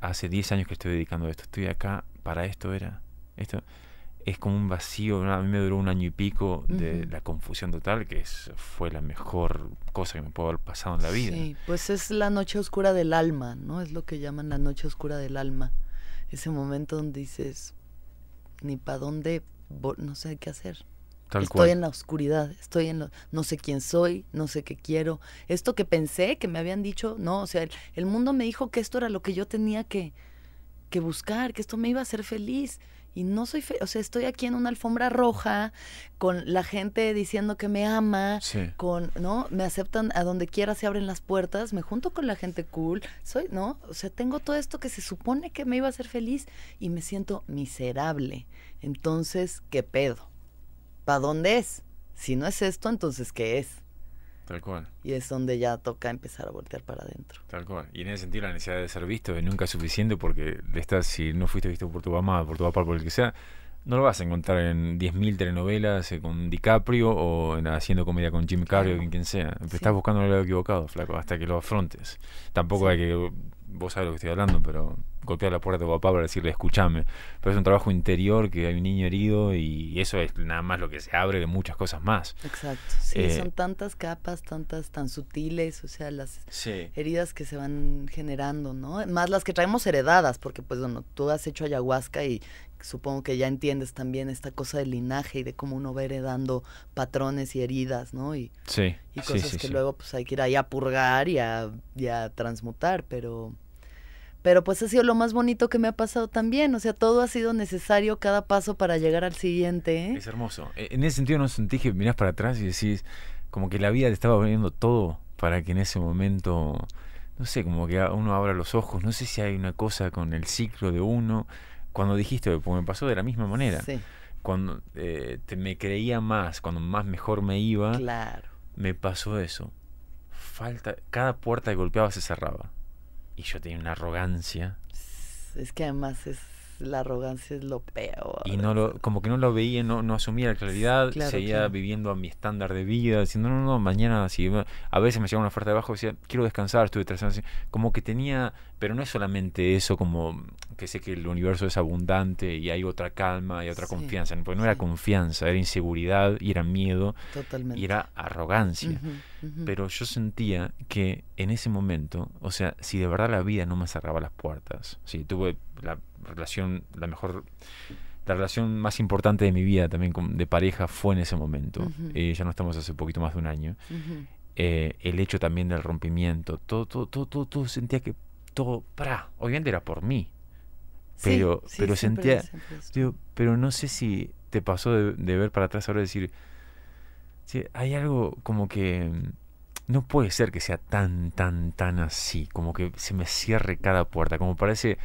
Speaker 2: hace 10 años que estoy dedicando a esto, estoy acá, para esto era. Esto es como un vacío. A mí me duró un año y pico de la confusión total, que es, fue la mejor cosa que me pudo haber pasado en la vida. Sí,
Speaker 1: pues es la noche oscura del alma, ¿no? Es lo que llaman la noche oscura del alma. Ese momento donde dices, ni para dónde, no sé qué hacer estoy en la oscuridad, estoy en lo, no sé quién soy, no sé qué quiero. Esto que pensé, que me habían dicho, no, o sea, el, mundo me dijo que esto era lo que yo tenía que, que buscar, que esto me iba a hacer feliz. Y no soy feliz, o sea, estoy aquí en una alfombra roja, con la gente diciendo que me ama, con, ¿no? Me aceptan a donde quiera, se abren las puertas, me junto con la gente cool, soy, ¿no? O sea, tengo todo esto que se supone que me iba a hacer feliz y me siento miserable. Entonces, ¿qué pedo? ¿para dónde es? Si no es esto, entonces ¿qué es? Tal cual. Y es donde ya toca empezar a voltear para adentro. Tal cual.
Speaker 2: Y en ese sentido la necesidad de ser visto es nunca suficiente porque estás, si no fuiste visto por tu mamá, por tu papá, por el que sea, no lo vas a encontrar en 10.000 telenovelas eh, con DiCaprio o haciendo comedia con Jim Carrey o quien, quien sea. Estás buscando el lado equivocado, flaco, hasta que lo afrontes. Tampoco hay que vos sabés lo que estoy hablando, pero golpear la puerta de papá para decirle, escúchame. Pero es un trabajo interior que hay un niño herido y eso es nada más lo que se abre de muchas cosas más. Exacto. Sí, eh, son
Speaker 1: tantas capas, tantas tan sutiles, o sea, las heridas que se van generando, ¿no? Más las que traemos heredadas, porque pues bueno, tú has hecho ayahuasca y supongo que ya entiendes también esta cosa del linaje y de cómo uno va heredando patrones y heridas, ¿no? Y,
Speaker 2: sí, cosas sí, sí, que luego
Speaker 1: pues hay que ir ahí a purgar y a, y a transmutar, pero pero pues ha sido lo más bonito que me ha pasado también. O sea, todo ha sido necesario, cada paso para llegar al siguiente. ¿eh? Es
Speaker 2: hermoso. E, en ese sentido, no sentí que mirás para atrás y decís, como que la vida te estaba poniendo todo para que en ese momento, no sé, como que uno abra los ojos. No sé si hay una cosa con el ciclo de uno. Cuando dijiste, pues me pasó de la misma manera. Sí. Cuando eh, me creía más, cuando más mejor me iba, claro. me pasó eso. Falta, cada puerta que golpeaba se cerraba y yo tenía una arrogancia.
Speaker 1: Es que además es la arrogancia es lo peor.
Speaker 2: Y no lo, como que no lo veía, no, no asumía la claridad, seguía viviendo a mi estándar de vida, diciendo, no, no, mañana, si a veces me llegaba una oferta de abajo, decía, quiero descansar, estuve tres años, como que tenía, pero no es solamente eso, como que sé que el universo es abundante y hay otra calma y otra confianza, porque no era confianza, era inseguridad y era miedo
Speaker 1: Totalmente. y era
Speaker 2: arrogancia. Pero yo sentía que en ese momento, o sea, si de verdad la vida no me cerraba las puertas, si tuve la relación, la mejor, la relación más importante de mi vida también de pareja fue en ese momento. Eh, ya no estamos hace poquito más de un año. Eh, el hecho también del rompimiento, todo, todo, todo, todo, sentía que todo, para, obviamente era por mí, pero, pero sentía, pero no sé si te pasó de, ver para atrás ahora decir, hay algo como que mm, no puede ser que sea tan, tan, tan así, como que se me cierre cada puerta, como parece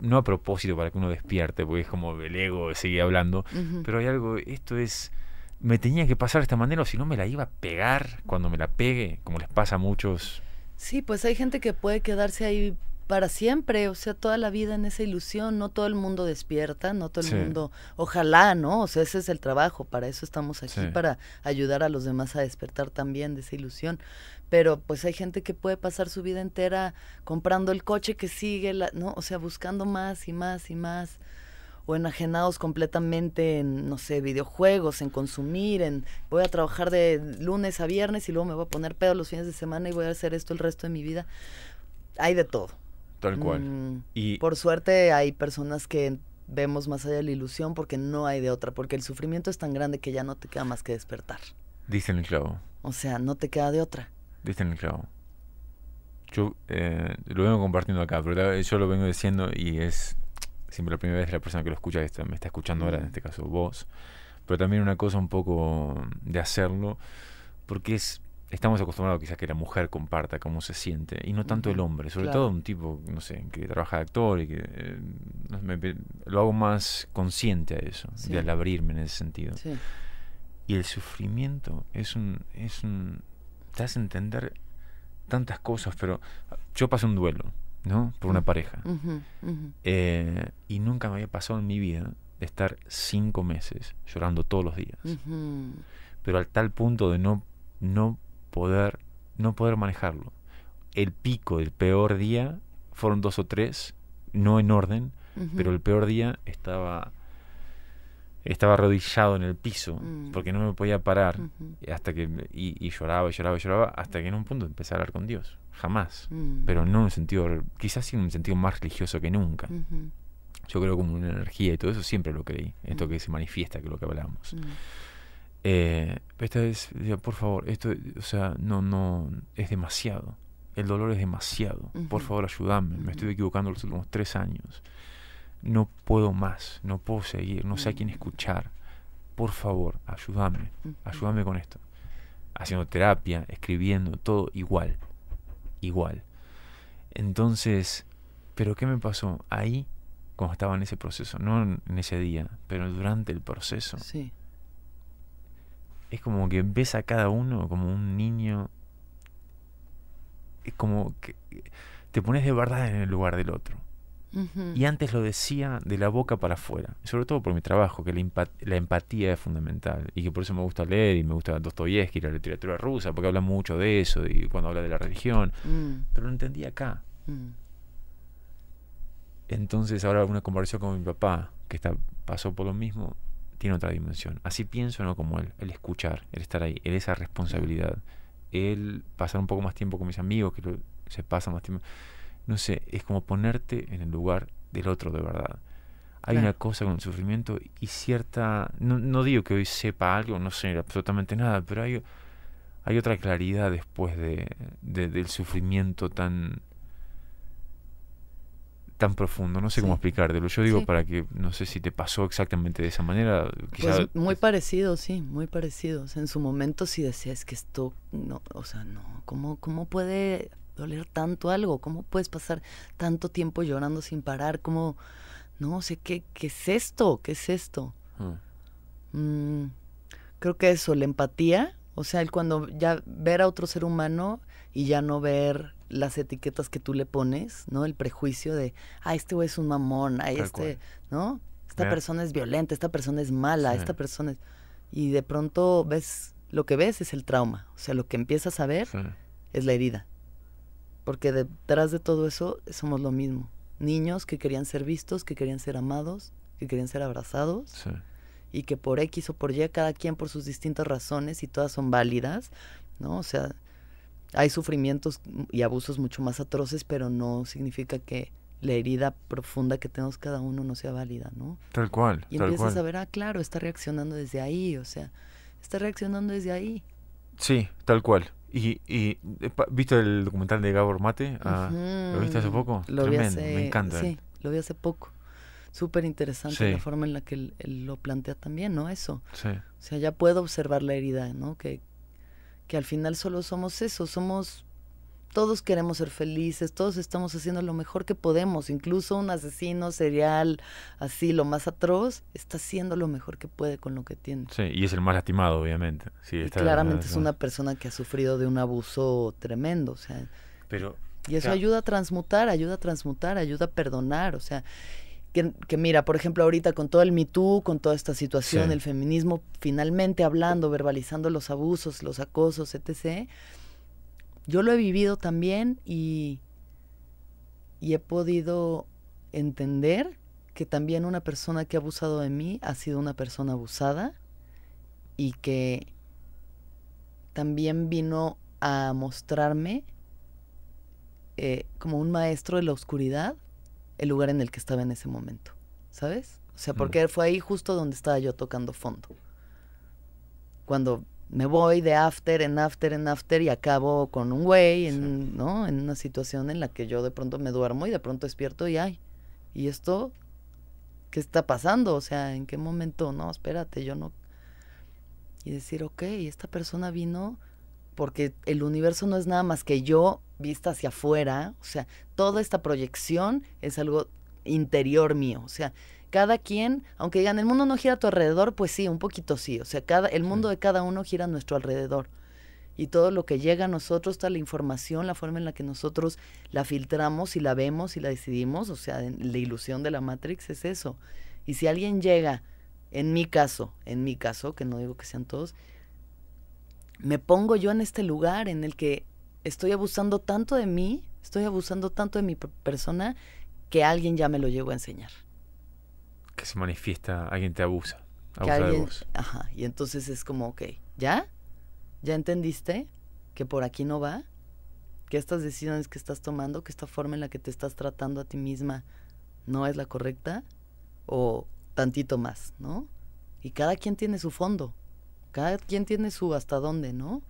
Speaker 2: no a propósito para que uno despierte, porque es como el ego sigue hablando, pero hay algo, esto es, me tenía que pasar de esta manera o si no me la iba a pegar cuando me la pegue, como les pasa a muchos.
Speaker 1: Sí, pues hay gente que puede quedarse ahí para siempre, o sea, toda la vida en esa ilusión, no todo el mundo despierta, no todo el mundo, ojalá, ¿no? O sea, ese es el trabajo, para eso estamos aquí, para ayudar a los demás a despertar también de esa ilusión. Pero pues hay gente que puede pasar su vida entera comprando el coche que sigue, ¿no? O sea, buscando más y más y más o enajenados completamente en, no sé, videojuegos, en consumir, en voy a trabajar de lunes a viernes y luego me voy a poner pedo los fines de semana y voy a hacer esto el resto de mi vida. Hay de todo. Tal cual. Mm, por suerte hay personas que vemos más allá de la ilusión porque no hay de otra, porque el sufrimiento es tan grande que ya no te queda más que despertar.
Speaker 2: Dicen el clavo.
Speaker 1: O sea, no te queda de otra.
Speaker 2: Dicen el clavo. Yo eh, lo vengo compartiendo acá, pero yo lo vengo diciendo y es siempre la primera vez que la persona que lo escucha, me está escuchando ahora, en mm. este caso vos, pero también una cosa un poco de hacerlo, porque es estamos acostumbrados quizás que la mujer comparta cómo se siente y no tanto el hombre, sobre todo un tipo, no sé, que trabaja de actor y que eh, lo hago más consciente a eso, de al abrirme en ese sentido. Y el sufrimiento es un, es te hace entender tantas cosas, pero yo pasé un duelo, ¿no? Por una pareja. Eh, y nunca me había pasado en mi vida estar cinco meses llorando todos los días. Pero al tal punto de no poder no poder manejarlo. El pico del peor día fueron dos o tres, no en orden, pero el peor día estaba estaba arrodillado en el piso mm. porque no me podía parar hasta que y, lloraba lloraba lloraba hasta que en un punto empecé a hablar con Dios jamás mm. pero no en un sentido quizás sí en un sentido más religioso que nunca yo creo como una energía y todo eso siempre lo creí esto mm. que se manifiesta que lo que hablamos eh, esta vez, por favor, esto, o sea, no, no, es demasiado. El dolor es demasiado. Por favor, ayúdame. Me estoy equivocando los últimos tres años. No puedo más, no puedo seguir, no sé a mm. quién escuchar. Por favor, ayúdame, ayúdame con esto. Haciendo terapia, escribiendo, todo igual, igual. Entonces, ¿pero qué me pasó? Ahí, cuando estaba en ese proceso, no en ese día, pero durante el proceso. Sí es como que ves a cada uno como un niño. Es como que te pones de verdad en el lugar del otro. Y antes lo decía de la boca para afuera, sobre todo por mi trabajo, que la, empatía es fundamental y que por eso me gusta leer y me gusta Dostoyevsky, la literatura rusa, porque habla mucho de eso y cuando habla de la religión, mm. pero lo entendí acá. Mm. Entonces ahora una conversación con mi papá, que está, pasó por lo mismo, tiene otra dimensión. Así pienso, ¿no? Como él. el escuchar, el estar ahí, el esa responsabilidad, el pasar un poco más tiempo con mis amigos, que se pasa más tiempo. No sé, es como ponerte en el lugar del otro de verdad. Hay una cosa con el sufrimiento y cierta. No, digo que hoy sepa algo, no sé absolutamente nada, pero hay, otra claridad después del sufrimiento tan tan profundo, no sé cómo explicártelo. Yo digo para que, no sé si te pasó exactamente de esa manera. Pues,
Speaker 1: muy parecido, sí, muy parecido. en su momento si decías que esto, no, o sea, no, ¿cómo, cómo puede doler tanto algo? ¿Cómo puedes pasar tanto tiempo llorando sin parar? ¿Cómo, no sé, ¿qué, qué es esto? ¿Qué es esto? Ah. Mm, creo que eso, la empatía, o sea, el cuando ya ver a otro ser humano y ya no ver las etiquetas que tú le pones, ¿no? El prejuicio de, ah, este güey es un mamón, ah, este, ¿no? Esta persona es violenta, esta persona es mala, esta persona es... Y de pronto ves, lo que ves es el trauma, o sea, lo que empiezas a ver es la herida, porque detrás de todo eso somos lo mismo, niños que querían ser vistos, que querían ser amados, que querían ser abrazados. Y que por X o por Y, cada quien por sus distintas razones, y todas son válidas, ¿no? O sea, hay sufrimientos y abusos mucho más atroces, pero no significa que la herida profunda que tenemos cada uno no sea válida, ¿no? Tal cual. Y empiezas a ver, ah, claro, está reaccionando desde ahí, o sea, está reaccionando desde ahí.
Speaker 2: Sí, tal cual. ¿Y, y eh, viste el documental de Gabor Mate? Ah, ¿Lo viste hace poco? Lo vi hace, me encanta. Sí,
Speaker 1: lo vi hace poco. Súper interesante la forma en la que él, lo plantea también, ¿no? Eso. Sí. O sea, ya puedo observar la herida, ¿no? Que, que al final solo somos eso, somos todos queremos ser felices, todos estamos haciendo lo mejor que podemos, incluso un asesino serial así, lo más atroz, está haciendo lo mejor que puede con lo que tiene.
Speaker 2: Sí, y es el más lastimado, obviamente. Sí, claramente es una
Speaker 1: persona que ha sufrido de un abuso tremendo, o sea. Pero, y eso ayuda a transmutar, ayuda a transmutar, ayuda a perdonar, o sea, que, mira, por ejemplo, ahorita con todo el Me Too, con toda esta situación, el feminismo finalmente hablando, verbalizando los abusos, los acosos, etc. Yo lo he vivido también y, y he podido entender que también una persona que ha abusado de mí ha sido una persona abusada y que también vino a mostrarme eh, como un maestro de la oscuridad el lugar en el que estaba en ese momento, ¿sabes? O sea, porque fue ahí justo donde estaba yo tocando fondo. Cuando me voy de after en after en after y acabo con un güey, en, ¿no? En una situación en la que yo de pronto me duermo y de pronto despierto y ay, ¿y esto qué está pasando? O sea, ¿en qué momento? No, espérate, yo no... Y decir, ok, esta persona vino porque el universo no es nada más que yo vista hacia afuera, o sea, toda esta proyección es algo interior mío, o sea, cada quien, aunque digan el mundo no gira a tu alrededor, pues sí, un poquito sí, o sea, cada, el mundo de cada uno gira a nuestro alrededor. Y todo lo que llega a nosotros, toda la información, la forma en la que nosotros la filtramos y la vemos y la decidimos, o sea, la ilusión de la Matrix es eso. Y si alguien llega, en mi caso, en mi caso, que no digo que sean todos, me pongo yo en este lugar en el que estoy abusando tanto de mí, estoy abusando tanto de mi persona, que alguien ya me lo llegó a enseñar.
Speaker 2: Que se manifiesta, alguien te abusa. abusa
Speaker 1: y entonces es como, ok, ¿ya? ¿Ya entendiste que por aquí no va? Que estas decisiones que estás tomando, que esta forma en la que te estás tratando a ti misma no es la correcta, o tantito más, ¿no? Y cada quien tiene su fondo, cada quien tiene su hasta dónde, ¿no?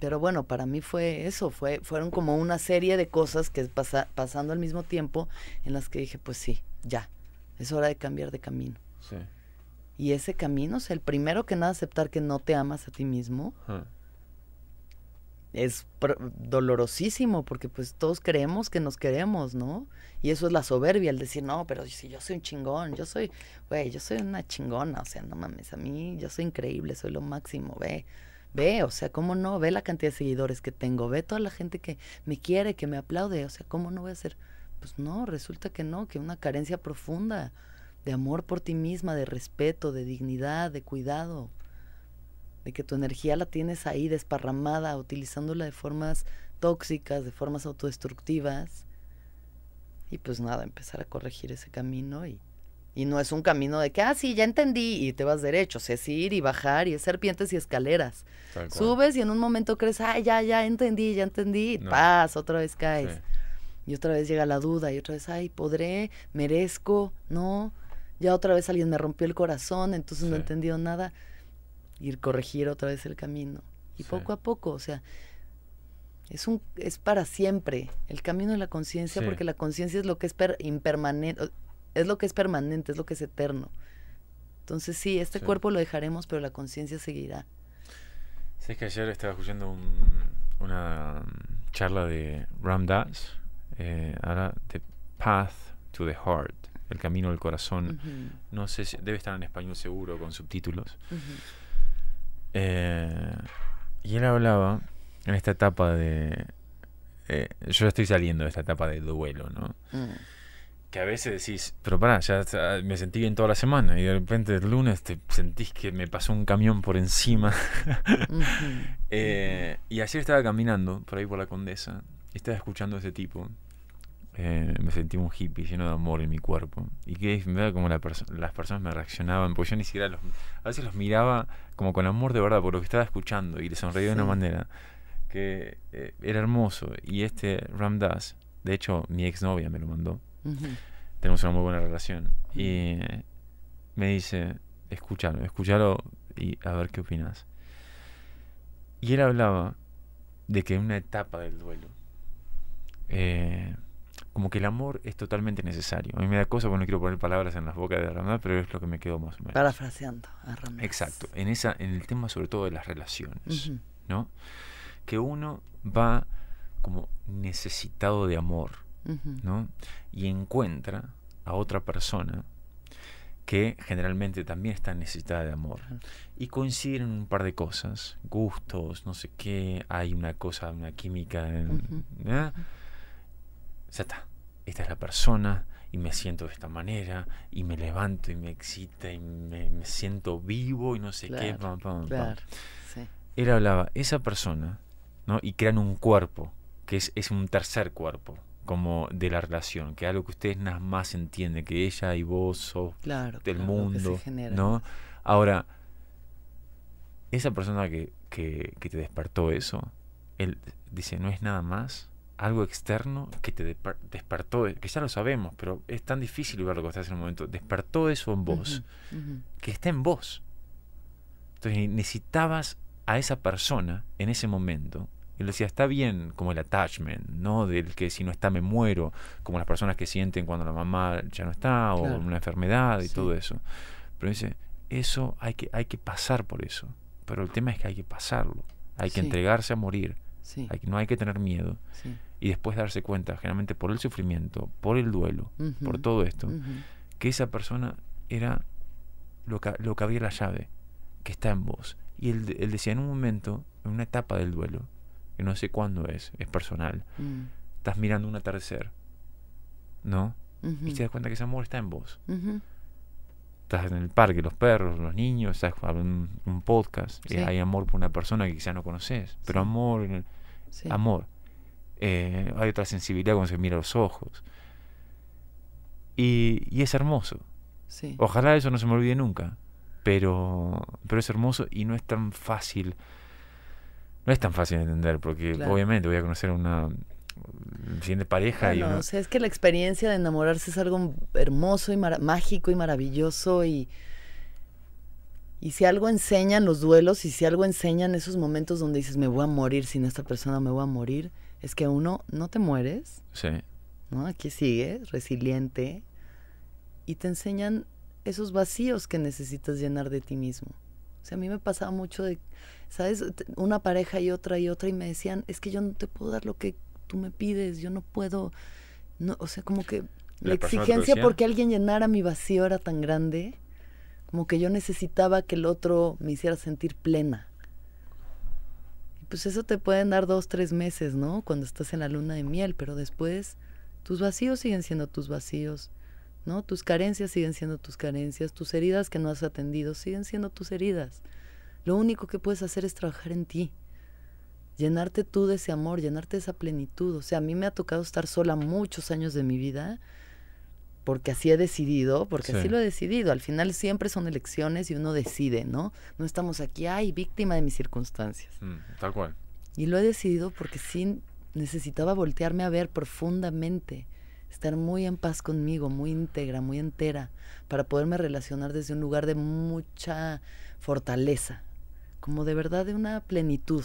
Speaker 1: Pero bueno, para mí fue eso, fue, fueron como una serie de cosas que pasando al mismo tiempo en las que dije, pues sí, ya, es hora de cambiar de camino. Y ese camino, o sea, el primero que nada aceptar que no te amas a ti mismo, es dolorosísimo porque pues todos creemos que nos queremos, ¿no? Y eso es la soberbia, el decir, no, pero si yo soy un chingón, yo soy, güey, yo soy una chingona, o sea, no mames, a mí yo soy increíble, soy lo máximo, ve. Ve, o sea, ¿cómo no? Ve la cantidad de seguidores que tengo, ve toda la gente que me quiere, que me aplaude, o sea, ¿cómo no voy a ser? Pues no, resulta que no, que una carencia profunda de amor por ti misma, de respeto, de dignidad, de cuidado, de que tu energía la tienes ahí desparramada, utilizándola de formas tóxicas, de formas autodestructivas. Y pues nada, empezar a corregir ese camino y y no es un camino de que, ah, sí, ya entendí y te vas derecho. es ir y bajar y es serpientes y escaleras. Subes y en un momento crees, ah, ya, ya entendí, ya entendí. Y Paz, otra vez caes. Y otra vez llega la duda y otra vez, ay, podré, merezco, no. Ya otra vez alguien me rompió el corazón, entonces no he entendido nada. ir corregir otra vez el camino. Y poco a poco, o sea, es un es para siempre el camino de la conciencia porque la conciencia es lo que es impermanente es lo que es permanente, es lo que es eterno. Entonces sí, este cuerpo lo dejaremos, pero la conciencia seguirá.
Speaker 2: Sé que ayer estaba escuchando una um, charla de Ram Dass, eh, ahora The Path to the Heart, el camino del corazón. No sé si debe estar en español seguro con subtítulos. Eh, y él hablaba en esta etapa de... Eh, yo estoy saliendo de esta etapa de duelo, ¿no? Mm que a veces decís, pero pará, ya me sentí bien toda la semana y de repente el lunes te sentís que me pasó un camión por encima. Eh, y ayer estaba caminando por ahí por la condesa y estaba escuchando a ese tipo. Eh, me sentí un hippie lleno de amor en mi cuerpo. Y que me como las personas me reaccionaban, porque yo ni siquiera los. A veces los miraba como con amor de verdad por lo que estaba escuchando y le sonreía de una manera que eh, era hermoso. Y este Ram de hecho, mi exnovia me lo mandó tenemos una muy buena relación. Y me dice, escúchalo, escúchalo y a ver qué opinas. Y él hablaba de que en una etapa del duelo, eh, como que el amor es totalmente necesario. A mí me da cosa porque no quiero poner palabras en las bocas de Ramadán, pero es lo que me quedó más o menos.
Speaker 1: Parafraseando
Speaker 2: Exacto, en, esa, en el tema sobre todo de las relaciones, ¿no? Que uno va como necesitado de amor ¿no? Y encuentra a otra persona que generalmente también está necesitada de amor. Y coinciden en un par de cosas, gustos, no sé qué, hay una cosa, una química. ¿eh? Ya está, esta es la persona y me siento de esta manera y me levanto y me excita y me, siento vivo y no sé qué. Él hablaba, esa persona, ¿no? y crean un cuerpo, que es, es un tercer cuerpo como de la relación, que algo que ustedes nada más entienden, que ella y vos sos del mundo, ¿no? Ahora, esa persona que, que, te despertó eso, él dice, no es nada más algo externo que te despertó, que ya lo sabemos, pero es tan difícil verlo lo que estás en el momento, despertó eso en vos, que está en vos. Entonces necesitabas a esa persona en ese momento él decía, está bien como el attachment, ¿no? Del que si no está me muero, como las personas que sienten cuando la mamá ya no está, o una enfermedad y todo eso. Pero dice, eso hay que, hay que pasar por eso. Pero el tema es que hay que pasarlo. Hay que entregarse a morir. no hay que tener miedo. Y después darse cuenta, generalmente por el sufrimiento, por el duelo, por todo esto, que esa persona era lo que, lo que había la llave, que está en vos. Y él decía, en un momento, en una etapa del duelo, que no sé cuándo es, es personal. Mm. Estás mirando un atardecer, ¿no? Y te das cuenta que ese amor está en vos. Estás en el parque, los perros, los niños, estás hablando un, podcast, hay amor por una persona que quizás no conoces, pero amor, amor. Eh, hay otra sensibilidad cuando se mira los ojos. Y, es hermoso. Ojalá eso no se me olvide nunca, pero, pero es hermoso y no es tan fácil no es tan fácil de entender, porque obviamente voy a conocer una siguiente pareja. y
Speaker 1: es que la experiencia de enamorarse es algo hermoso y mágico y maravilloso y... Y si algo enseñan los duelos y si algo enseñan esos momentos donde dices, me voy a morir sin esta persona, me voy a morir, es que uno no te mueres. Sí. ¿no? Aquí sigues, resiliente. Y te enseñan esos vacíos que necesitas llenar de ti mismo. O sea, a mí me pasaba mucho de ¿sabes? Una pareja y otra y otra y me decían, es que yo no te puedo dar lo que tú me pides, yo no puedo, no, o sea, como que la, la exigencia porque alguien llenara mi vacío era tan grande, como que yo necesitaba que el otro me hiciera sentir plena. Y pues eso te pueden dar dos, tres meses, ¿no? Cuando estás en la luna de miel, pero después tus vacíos siguen siendo tus vacíos. ¿no? Tus carencias siguen siendo tus carencias, tus heridas que no has atendido siguen siendo tus heridas. Lo único que puedes hacer es trabajar en ti, llenarte tú de ese amor, llenarte de esa plenitud. O sea, a mí me ha tocado estar sola muchos años de mi vida porque así he decidido, porque así lo he decidido. Al final siempre son elecciones y uno decide, ¿no? No estamos aquí, ay, víctima de mis circunstancias.
Speaker 2: Mm, tal cual.
Speaker 1: Y lo he decidido porque sí necesitaba voltearme a ver profundamente, estar muy en paz conmigo, muy íntegra, muy entera, para poderme relacionar desde un lugar de mucha fortaleza como de verdad de una plenitud.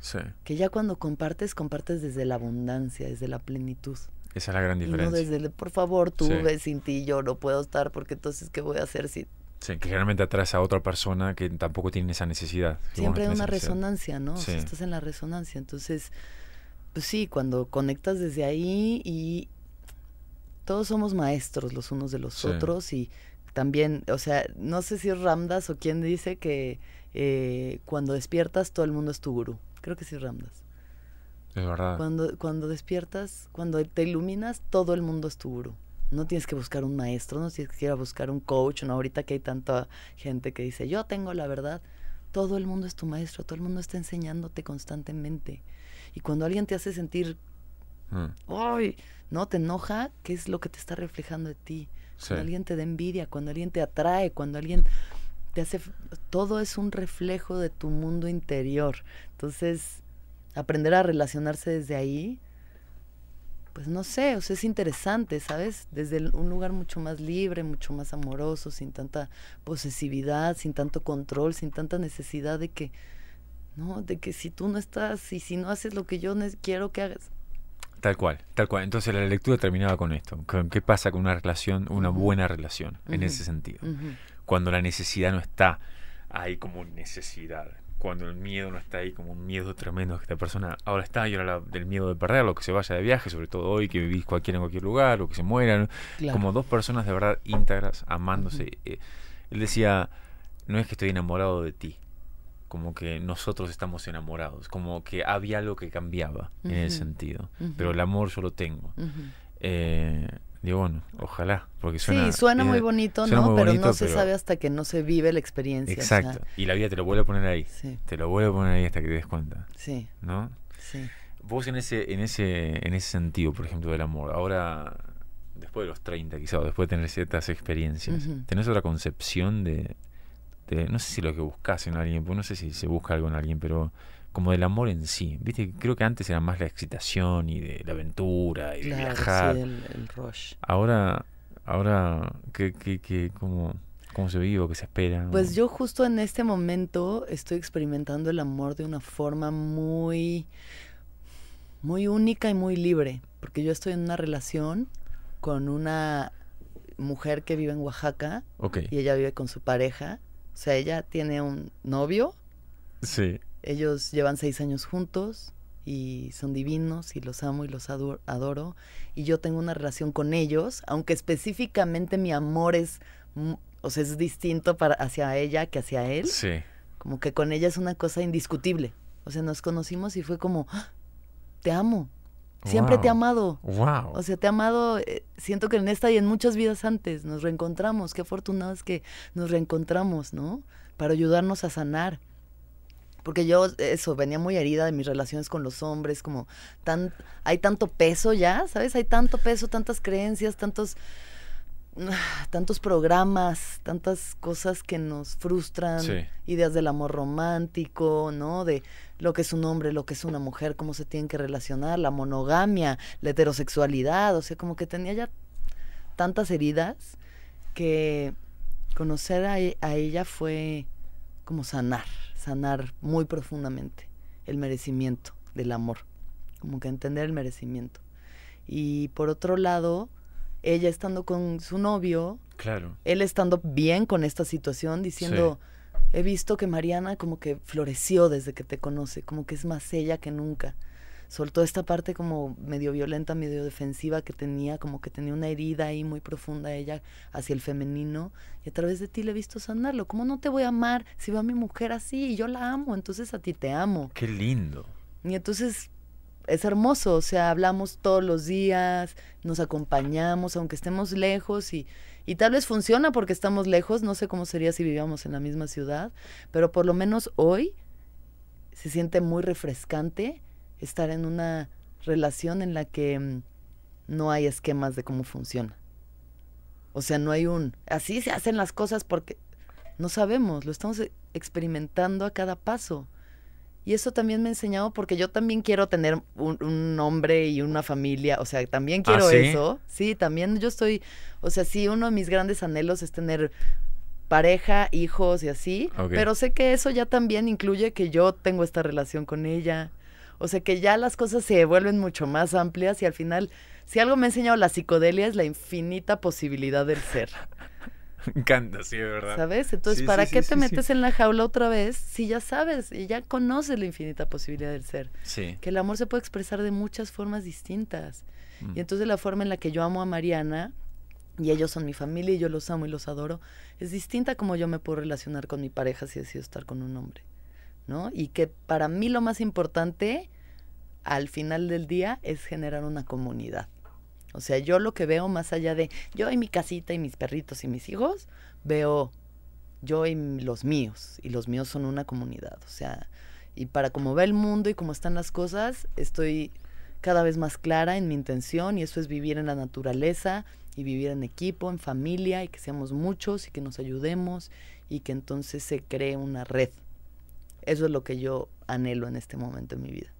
Speaker 1: Sí. Que ya cuando compartes, compartes desde la abundancia, desde la plenitud.
Speaker 2: Esa es la gran diferencia. no
Speaker 1: desde, por favor, tú ves sin ti, yo no puedo estar, porque entonces, ¿qué voy a hacer si...?
Speaker 2: Sí, que generalmente atrás a otra persona que tampoco tiene esa necesidad. Siempre hay una resonancia, ¿no? Sí. estás
Speaker 1: en la resonancia. Entonces, pues sí, cuando conectas desde ahí y todos somos maestros los unos de los otros y también, o sea, no sé si Ramdas o quién dice que eh, cuando despiertas todo el mundo es tu gurú. Creo que sí, Ramdas. Es verdad. Cuando, cuando despiertas, cuando te iluminas, todo el mundo es tu gurú. No tienes que buscar un maestro, no tienes que ir a buscar un coach, no ahorita que hay tanta gente que dice, yo tengo la verdad. Todo el mundo es tu maestro, todo el mundo está enseñándote constantemente. Y cuando alguien te hace sentir, mm. ¡ay! No, te enoja, ¿qué es lo que te está reflejando de ti? Cuando alguien te da envidia, cuando alguien te atrae, cuando alguien hace, todo es un reflejo de tu mundo interior. Entonces, aprender a relacionarse desde ahí, pues no sé, o es interesante, ¿sabes? Desde un lugar mucho más libre, mucho más amoroso, sin tanta posesividad, sin tanto control, sin tanta necesidad de que, ¿no? De que si tú no estás y si no haces lo que yo quiero que hagas,
Speaker 2: Tal cual, tal cual. Entonces la lectura terminaba con esto, qué pasa con una relación, una buena relación, en ese sentido cuando la necesidad no está ahí como necesidad, cuando el miedo no está ahí como un miedo tremendo que esta persona ahora está y ahora el del miedo de perder, perderlo, que se vaya de viaje, sobre todo hoy que vivís cualquiera en cualquier lugar o que se mueran, como dos personas de verdad íntegras, amándose. Eh, él decía, no es que estoy enamorado de ti, como que nosotros estamos enamorados, como que había algo que cambiaba en ese sentido, pero el amor yo lo tengo bueno, ojalá, porque suena... Sí, suena muy eh, bonito, ¿no? pero no se sabe
Speaker 1: hasta que no se vive la experiencia. Exacto.
Speaker 2: Y la vida te lo vuelve a poner ahí. Te lo vuelve a poner ahí hasta que te des cuenta. Sí. ¿No? Sí. Vos en ese, en ese, en ese sentido, por ejemplo, del amor, ahora, después de los 30 quizás, después de tener ciertas experiencias, ¿tenés otra concepción de, No sé si lo que buscas en alguien, pues no sé si se busca algo en alguien, pero como del amor en sí. Viste, creo que antes era más la excitación y de la aventura y viajar. el, rush. Ahora, ahora, que, que, que como cómo se vive o qué se espera. Pues
Speaker 1: yo justo en este momento estoy experimentando el amor de una forma muy, muy única y muy libre, porque yo estoy en una relación con una mujer que vive en Oaxaca y ella vive con su pareja, o sea, ella tiene un novio. Sí. Ellos llevan seis años juntos y son divinos y los amo y los adoro. Y yo tengo una relación con ellos, aunque específicamente mi amor es, o sea, es distinto para, hacia ella que hacia él. Sí. Como que con ella es una cosa indiscutible. O sea, nos conocimos y fue como, ¡Ah! te amo. Siempre te he amado. Wow. O sea, te he amado. Eh, siento que en esta y en muchas vidas antes nos reencontramos. Qué afortunados que nos reencontramos, ¿no? Para ayudarnos a sanar. Porque yo, eso, venía muy herida de mis relaciones con los hombres, como hay tanto peso ya, ¿sabes? Hay tanto peso, tantas creencias, tantos, tantos programas, tantas cosas que nos frustran, ideas del amor romántico, ¿no? De lo que es un hombre, lo que es una mujer, cómo se tienen que relacionar, la monogamia, la heterosexualidad, o sea, como que tenía ya tantas heridas que conocer a e, ella fue como sanar sanar muy profundamente el merecimiento del amor, como que entender el merecimiento. Y por otro lado, ella estando con su novio, claro. él estando bien con esta situación, diciendo, he visto que Mariana como que floreció desde que te conoce, como que es más ella que nunca soltó esta parte como medio violenta, medio defensiva que tenía, como que tenía una herida ahí muy profunda ella hacia el femenino, y a través de ti le he visto sanarlo. como no te voy a amar si va a mi mujer así y yo la amo? Entonces a ti te amo.
Speaker 2: Qué lindo.
Speaker 1: Y entonces es hermoso, o sea, hablamos todos los días, nos acompañamos, aunque estemos lejos y, y, tal vez funciona porque estamos lejos, no sé cómo sería si vivíamos en la misma ciudad, pero por lo menos hoy se siente muy refrescante estar en una relación en la que mm, no hay esquemas de cómo funciona. O sea, no hay un, así se hacen las cosas porque no sabemos, lo estamos experimentando a cada paso. Y eso también me ha enseñado porque yo también quiero tener un, hombre y una familia, o sea, también ¿Ah, quiero eso. Sí, también yo estoy, o sea, sí, uno de mis grandes anhelos es tener pareja, hijos y así, pero sé que eso ya también incluye que yo tengo esta relación con ella o sea que ya las cosas se vuelven mucho más amplias y al final, si algo me ha enseñado la psicodelia es la infinita posibilidad del ser. Me encanta, sí, de verdad. ¿Sabes? Entonces, ¿para qué te metes en la jaula otra vez si ya sabes y ya conoces la infinita posibilidad del ser? Sí. Que el amor se puede expresar de muchas formas distintas. Mm. Y entonces la forma en la que yo amo a Mariana, y ellos son mi familia y yo los amo y los adoro, es distinta como yo me puedo relacionar con mi pareja si decido estar con un hombre. Y que para mí lo más importante al final del día es generar una comunidad. O sea, yo lo que veo más allá de yo y mi casita y mis perritos y mis hijos, veo yo y los míos. Y los míos son una comunidad. O sea, y para cómo ve el mundo y cómo están las cosas, estoy cada vez más clara en mi intención y eso es vivir en la naturaleza y vivir en equipo, en familia y que seamos muchos y que nos ayudemos y que entonces se cree una red. Eso es lo que yo anhelo en este momento en mi vida.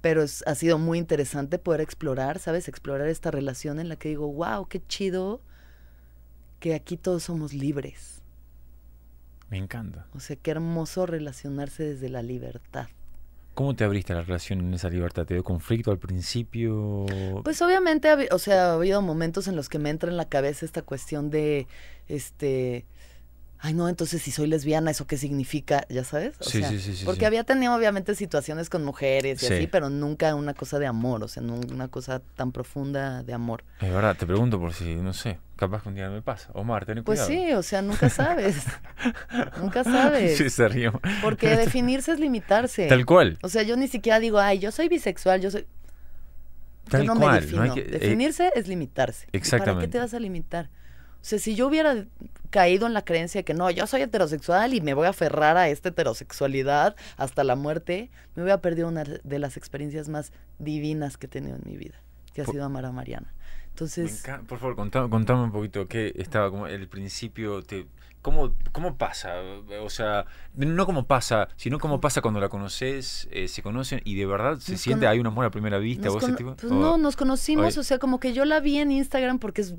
Speaker 1: Pero ha sido muy interesante poder explorar, ¿sabes? Explorar esta relación en la que digo, wow, qué chido que aquí todos somos libres.
Speaker 2: Me encanta.
Speaker 1: O sea, qué hermoso relacionarse desde la libertad.
Speaker 2: ¿Cómo te abriste la relación en esa libertad? ¿Te dio conflicto al principio?
Speaker 1: Pues obviamente, o sea, ha habido momentos en los que me entra en la cabeza esta cuestión de, este, ay no, entonces si soy lesbiana, ¿eso qué significa? ¿Ya sabes? sí, sí, sí, Porque había tenido obviamente situaciones con mujeres y así, pero nunca una cosa de amor, o sea, no una cosa tan profunda de amor.
Speaker 2: Es verdad, te pregunto por si, no sé, capaz que un día me pasa. Omar, ten pues cuidado. Pues
Speaker 1: sí, o sea, nunca sabes. nunca sabes. Sí, se río. Porque definirse es limitarse. Tal cual. O sea, yo ni siquiera digo, ay, yo soy bisexual, yo soy... Tal no eh, Definirse es limitarse. Exactamente. ¿Para qué te vas a limitar? O sea, si yo hubiera caído en la creencia de que no, yo soy heterosexual y me voy a aferrar a esta heterosexualidad hasta la muerte, me voy a perder una de las experiencias más divinas que he tenido en mi vida, que ha sido amar a Mariana.
Speaker 2: Entonces... Por favor, contame, un poquito qué estaba como el principio, cómo, cómo pasa, o sea, no cómo pasa, sino cómo pasa cuando la conoces, eh, se conocen y de verdad se siente, hay un amor a primera vista. Vos, pues no, nos
Speaker 1: conocimos, o sea, como que yo la vi en Instagram porque es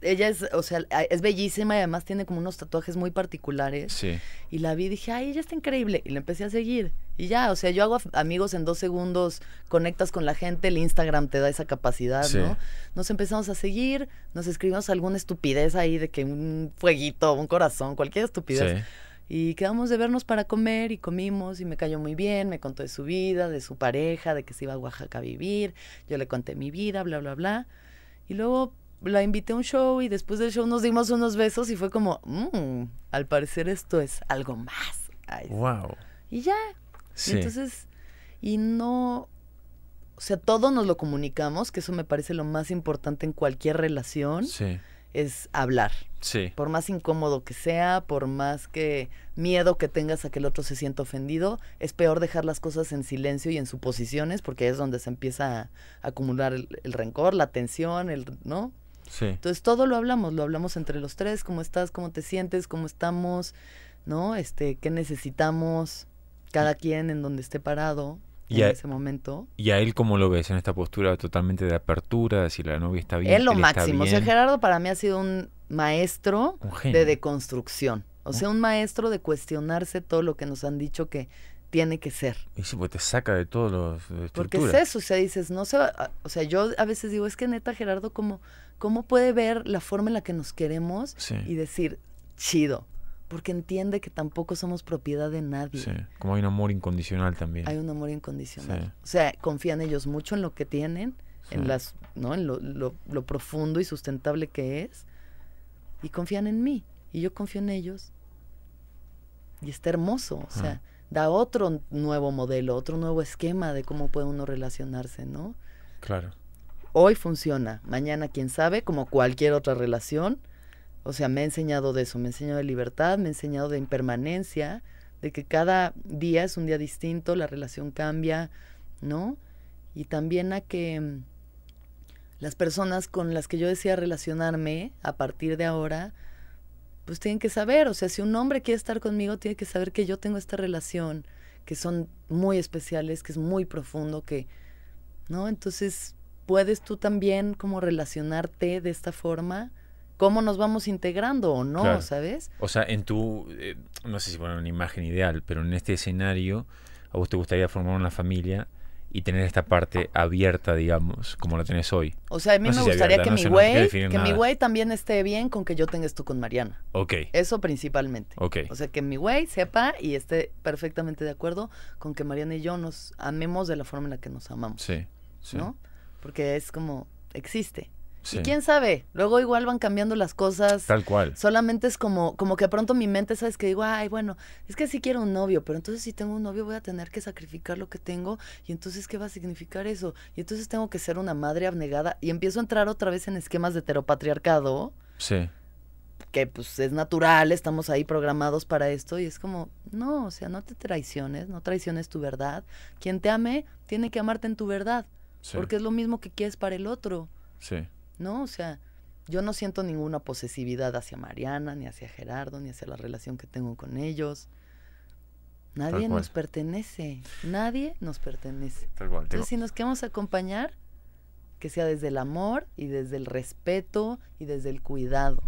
Speaker 1: ella es, o sea, es bellísima y además tiene como unos tatuajes muy particulares. Y la vi y dije, ay, ella está increíble. Y la empecé a seguir. Y ya, o sea, yo hago amigos en dos segundos, conectas con la gente, el Instagram te da esa capacidad, ¿no? Nos empezamos a seguir, nos escribimos alguna estupidez ahí de que un fueguito, un corazón, cualquier estupidez. Y quedamos de vernos para comer y comimos y me cayó muy bien, me contó de su vida, de su pareja, de que se iba a Oaxaca a vivir, yo le conté mi vida, bla, bla, bla. Y luego la invité a un show y después del show nos dimos unos besos y fue como, mmm, al parecer esto es algo más. wow. Y ya. Sí. entonces, y no, o sea, todo nos lo comunicamos, que eso me parece lo más importante en cualquier relación. Sí. Es hablar. Sí. Por más incómodo que sea, por más que miedo que tengas a que el otro se sienta ofendido, es peor dejar las cosas en silencio y en suposiciones, porque es donde se empieza a acumular el, el rencor, la tensión, el, ¿no? Entonces todo lo hablamos, lo hablamos entre los tres, cómo estás, cómo te sientes, cómo estamos, ¿no? Este, qué necesitamos, cada quien en donde esté parado en ese momento.
Speaker 2: ¿Y a él cómo lo ves en esta postura totalmente de apertura, si la novia está bien? Él lo máximo. O sea, Gerardo
Speaker 1: para mí ha sido un maestro de deconstrucción. O sea, un maestro de cuestionarse todo lo que nos han dicho que tiene que ser.
Speaker 2: Y sí, pues te saca de todos los... Porque es eso,
Speaker 1: o sea, dices, no sé ah, o sea, yo a veces digo, es que neta Gerardo, ¿cómo, cómo puede ver la forma en la que nos queremos y decir, chido? Porque entiende que tampoco somos propiedad de nadie. Sí,
Speaker 2: como hay un amor incondicional también. Hay un amor incondicional.
Speaker 1: O sea, confían ellos mucho en lo que tienen, en las, ¿no? En lo, lo, lo profundo y sustentable que es, y confían en mí, y yo confío en ellos. Y está hermoso, o sea, da otro nuevo modelo, otro nuevo esquema de cómo puede uno relacionarse, ¿no? Claro. Hoy funciona, mañana quién sabe, como cualquier otra relación. O sea, me ha enseñado de eso, me ha enseñado de libertad, me ha enseñado de impermanencia, de que cada día es un día distinto, la relación cambia, ¿no? Y también a que mm, las personas con las que yo decía relacionarme a partir de ahora, pues tienen que saber, o sea, si un hombre quiere estar conmigo, tiene que saber que yo tengo esta relación, que son muy especiales, que es muy profundo, que, ¿no? Entonces, puedes tú también como relacionarte de esta forma, cómo nos vamos integrando o no, ¿sabes?
Speaker 2: O sea, en tu, eh, no sé si poner una imagen ideal, pero en este escenario, a vos te gustaría formar una familia y tener esta parte abierta, digamos, como la tienes hoy. O sea, a mí me gustaría que, mi güey,
Speaker 1: también esté bien con que yo tengas tú con Mariana. Ok. Eso principalmente. Ok. O sea, que mi güey sepa y esté perfectamente de acuerdo con que Mariana y yo nos amemos de la forma en la que nos amamos. Sí. sí. ¿No? Porque es como, existe. Y quién sabe, luego igual van cambiando las cosas. Tal cual. Solamente es como, como que pronto mi mente, ¿sabes? Que digo, ay, bueno, es que sí quiero un novio, pero entonces si tengo un novio voy a tener que sacrificar lo que tengo y entonces ¿qué va a significar eso? Y entonces tengo que ser una madre abnegada y empiezo a entrar otra vez en esquemas de heteropatriarcado. Sí. Que pues es natural, estamos ahí programados para esto y es como, no, o sea, no te traiciones, no traiciones tu verdad. Quien te ame tiene que amarte en tu verdad, porque es lo mismo que quieres para el otro. Sí. ¿no? O sea, yo no siento ninguna posesividad hacia Mariana, ni hacia Gerardo, ni hacia la relación que tengo con ellos. Nadie nos pertenece, nadie nos pertenece. Entonces, si nos queremos acompañar, que sea desde el amor y desde el respeto y desde el cuidado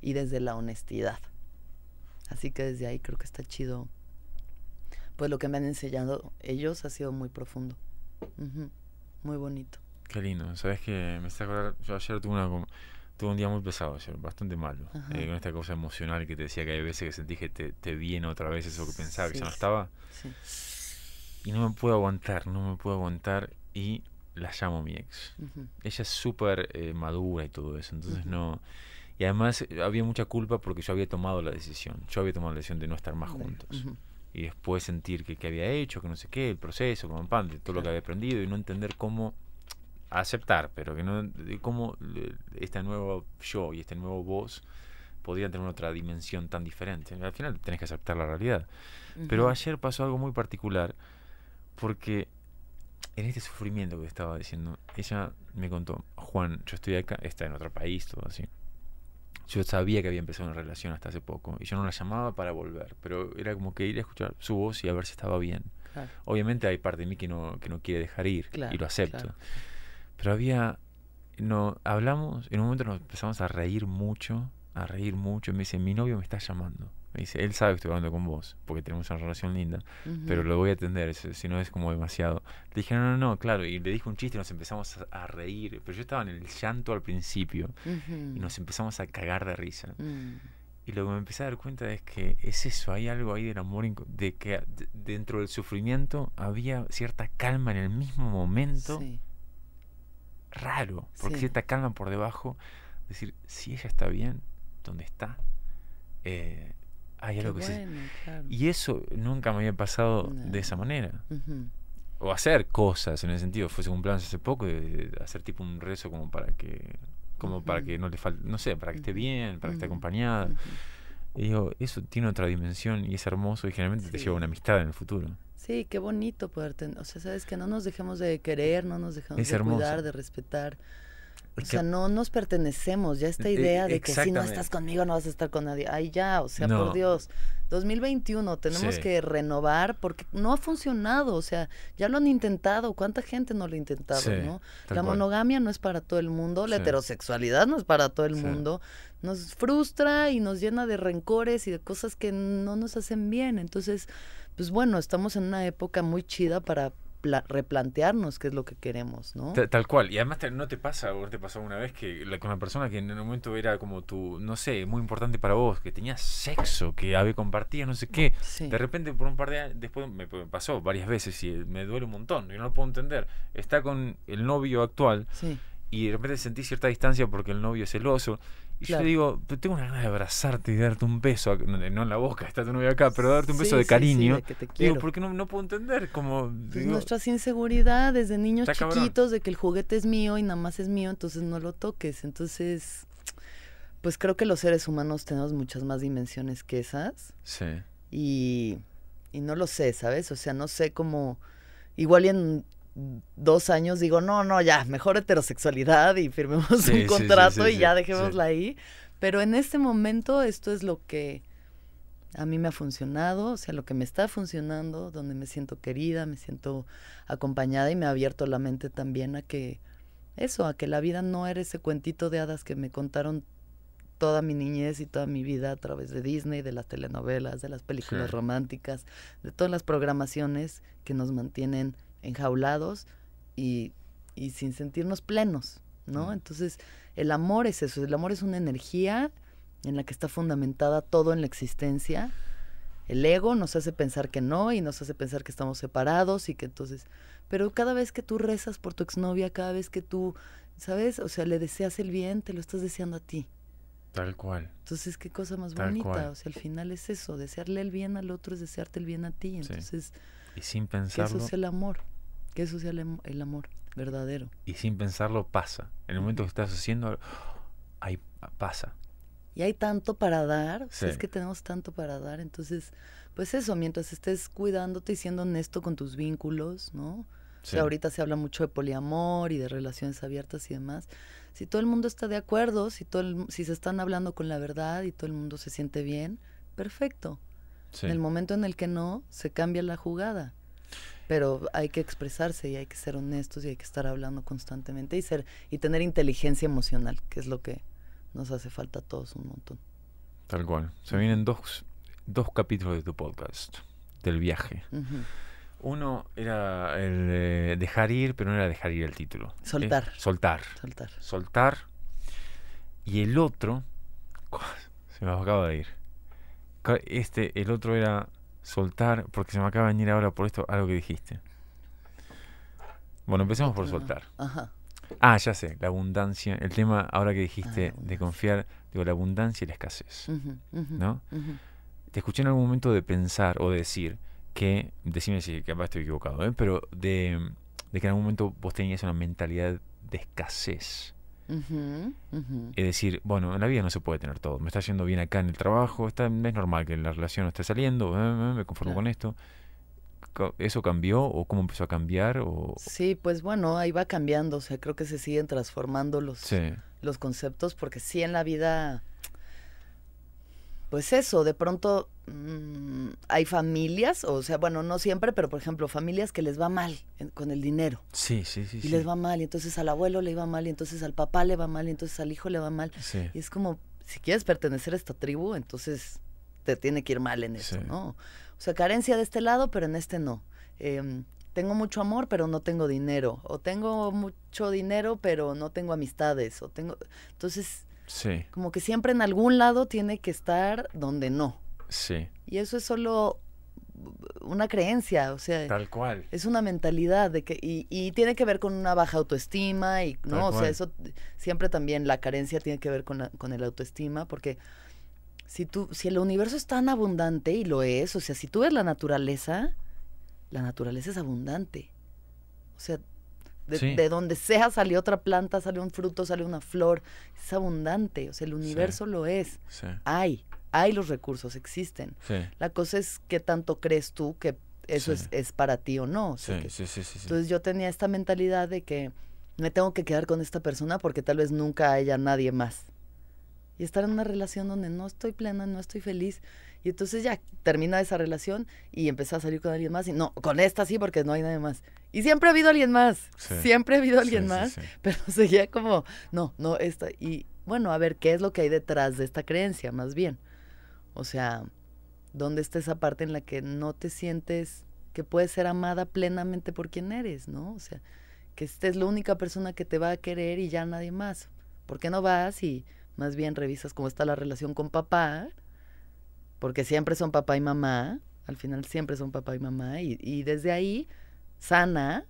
Speaker 1: y desde la honestidad. Así que desde ahí creo que está chido. Pues lo que me han enseñado ellos ha sido muy profundo, muy bonito.
Speaker 2: Qué lindo. Sabes que me está acordando yo ayer tuve, una, tuve un día muy pesado, bastante malo, eh, con esta cosa emocional que te decía que hay veces que sentí que te, viene otra vez eso que pensaba que ya no estaba. Y no me puedo aguantar, no me puedo aguantar y la llamo mi ex. Ella es súper eh, madura y todo eso, entonces no... Y además eh, había mucha culpa porque yo había tomado la decisión, yo había tomado la decisión de no estar más juntos y después sentir que, que había hecho, que no sé qué, el proceso, como pan, todo lo que había aprendido y no entender cómo aceptar, pero que no, cómo este nuevo yo y este nuevo vos podrían tener otra dimensión tan diferente. Al final tenés que aceptar la realidad. Pero ayer pasó algo muy particular, porque en este sufrimiento que estaba diciendo, ella me contó, Juan, yo estoy acá, está en otro país, todo así. Yo sabía que había empezado una relación hasta hace poco y yo no la llamaba para volver, pero era como que ir a escuchar su voz y a ver si estaba bien. Obviamente hay parte de mí que no, que no quiere dejar ir y lo acepto. Pero había, no, hablamos, en un momento nos empezamos a reír mucho, a reír mucho. Me dice, mi novio me está llamando. Me dice, él sabe que estoy hablando con vos, porque tenemos una relación linda, pero lo voy a atender, si no es como demasiado. Le dije, no, no, no, claro, y le dije un chiste y nos empezamos a, reír, pero yo estaba en el llanto al principio y nos empezamos a cagar de risa. Mm. Y lo que me empecé a dar cuenta es que es eso, hay algo ahí del amor, de que dentro del sufrimiento había cierta calma en el mismo momento raro, porque si esta calma por debajo, decir, si ella está bien, ¿dónde está, eh, hay algo que Y eso nunca me había pasado de esa manera. O hacer cosas, en el sentido, fuese un plan hace poco, hacer tipo un rezo como para que como para que no le falte, no sé, para que esté bien, para que esté acompañada. Y digo, eso tiene otra dimensión y es hermoso y generalmente te lleva una amistad en el futuro.
Speaker 1: Sí, qué bonito poder tener, o sea, sabes que no nos dejemos de querer, no nos dejemos de cuidar, de respetar. O sea, no nos pertenecemos, ya esta e-, idea de que si no estás conmigo no vas a estar con nadie. Ay, ya, o sea, por Dios. 2021 tenemos que renovar porque no ha funcionado, o sea, ya lo han intentado, cuánta gente no lo ha intentado, ¿no? La monogamia no es para todo el mundo, la heterosexualidad no es para todo el mundo. Nos frustra y nos llena de rencores y de cosas que no nos hacen bien. Entonces, pues bueno, estamos en una época muy chida para replantearnos qué es lo que queremos, ¿no?
Speaker 2: Tal, cual. Y además no te pasa, o te pasó una vez que con una persona que en el momento era como tu, no sé, muy importante para vos, que tenía sexo, que había compartido, no sé qué. De repente, por un par de años, después me, pasó varias veces y eh, me duele un montón, yo no lo puedo entender. Está con el novio actual. Sí y de repente sentí cierta distancia porque el novio es celoso. Y yo le digo, tengo una ganas de abrazarte y darte un beso, no en la boca, está tu novia acá, pero darte un beso de cariño. Sí, digo, porque no, no, puedo entender como... Pues nuestras
Speaker 1: inseguridades de niños chiquitos de que el juguete es mío y nada más es mío, entonces no lo toques. Entonces, pues creo que los seres humanos tenemos muchas más dimensiones que esas. Sí. Y, no lo sé, ¿sabes? O sea, no sé cómo... Igual y en dos años digo, no, no, ya, mejor heterosexualidad y firmemos un contrato y ya dejémosla ahí. Pero en este momento esto es lo que a mí me ha funcionado, o sea, lo que me está funcionando, donde me siento querida, me siento acompañada y me ha abierto la mente también a que eso, a que la vida no era ese cuentito de hadas que me contaron toda mi niñez y toda mi vida a través de Disney, de las telenovelas, de las películas románticas, de todas las programaciones que nos mantienen enjaulados y, y sin sentirnos plenos, ¿no? Entonces, el amor es eso, el amor es una energía en la que está fundamentada todo en la existencia. El ego nos hace pensar que no y nos hace pensar que estamos separados y que entonces... Pero cada vez que tú rezas por tu exnovia, cada vez que tú, ¿sabes? O sea, le deseas el bien, te lo estás deseando a ti. Tal cual. Entonces, qué cosa más bonita. O sea, al final es eso, desearle el bien al otro es desearte el bien a ti. Entonces,
Speaker 2: y sin pensarlo, eso es el
Speaker 1: amor que eso sea el, amor verdadero.
Speaker 2: Y sin pensarlo pasa. En el momento que estás haciendo, ahí pasa.
Speaker 1: Y hay tanto para dar, es que tenemos tanto para dar, entonces, pues eso, mientras estés cuidándote y siendo honesto con tus vínculos, ¿no? ahorita se habla mucho de poliamor y de relaciones abiertas y demás. Si todo el mundo está de acuerdo, si, todo si se están hablando con la verdad y todo el mundo se siente bien, perfecto. En el momento en el que no, se cambia la jugada pero hay que expresarse y hay que ser honestos y hay que estar hablando constantemente y ser y tener inteligencia emocional, que es lo que nos hace falta a todos un montón.
Speaker 2: Tal cual. Se vienen dos, capítulos de tu podcast, del viaje.
Speaker 1: Uno era
Speaker 2: el dejar ir, pero no era dejar ir el título. Soltar. ¿Eh? soltar. Soltar. Soltar. Y el otro, se me acaba de ir. Este, el otro era soltar, porque se me acaba de venir ahora por esto algo que dijiste. Bueno, empecemos por soltar. Ah, ya sé, la abundancia, el tema ahora que dijiste ah, de confiar, digo, la abundancia y la escasez, ¿no? Te escuché en algún momento de pensar o de decir que, decime si capaz estoy equivocado, ¿eh? pero de, de que en algún momento vos tenías una mentalidad de escasez. Es decir, bueno, en la vida no se puede tener todo. Me está haciendo bien acá en el trabajo, está, es normal que la relación no esté saliendo, eh, eh, me conformo con esto. ¿Eso cambió o cómo empezó a cambiar? O... Sí,
Speaker 1: pues bueno, ahí va cambiando. sea, creo que se siguen transformando los, los conceptos porque sí en la vida pues eso, de pronto mm, hay familias, o sea, bueno, no siempre, pero por ejemplo, familias que les va mal con el dinero. Sí, sí, sí. Y les va mal, y entonces al abuelo le iba mal, y entonces al papá le va mal, y entonces al hijo le va mal. Y es como, si quieres pertenecer a esta tribu, entonces te tiene que ir mal en eso, ¿no? O sea, carencia de este lado, pero en este no. Em, tengo mucho amor, pero no tengo dinero. O tengo mucho dinero, pero no tengo amistades. O tengo. Entonces, Sí. Como que siempre en algún lado tiene que estar donde no. Sí. Y eso es solo una creencia, o sea, tal cual. Es una mentalidad de que y, y tiene que ver con una baja autoestima y no, o sea, eso siempre también la carencia tiene que ver con con el autoestima porque si tú si el universo es tan abundante y lo es, o sea, si tú ves la naturaleza, la naturaleza es abundante. O sea, de, donde sea salió otra planta, salió un fruto, salió una flor. Es abundante, o sea, el universo lo es. Hay, hay los recursos, existen. La cosa es qué tanto crees tú que eso es, para ti o no.
Speaker 2: entonces
Speaker 1: yo tenía esta mentalidad de que me tengo que quedar con esta persona porque tal vez nunca haya nadie más. Y estar en una relación donde no estoy plena, no estoy feliz y entonces ya termina esa relación y empezó a salir con alguien más. Y no, con esta sí, porque no hay nadie más. Y siempre ha habido alguien más. Siempre ha habido alguien más. pero seguía como, no, no, esta. Y bueno, a ver, ¿qué es lo que hay detrás de esta creencia, más bien? O sea, ¿dónde está esa parte en la que no te sientes que puedes ser amada plenamente por quien eres, ¿no? O sea, que esta es la única persona que te va a querer y ya nadie más. ¿Por qué no vas y más bien revisas cómo está la relación con papá? porque siempre son papá y mamá, al final siempre son papá y mamá, y, y desde ahí sana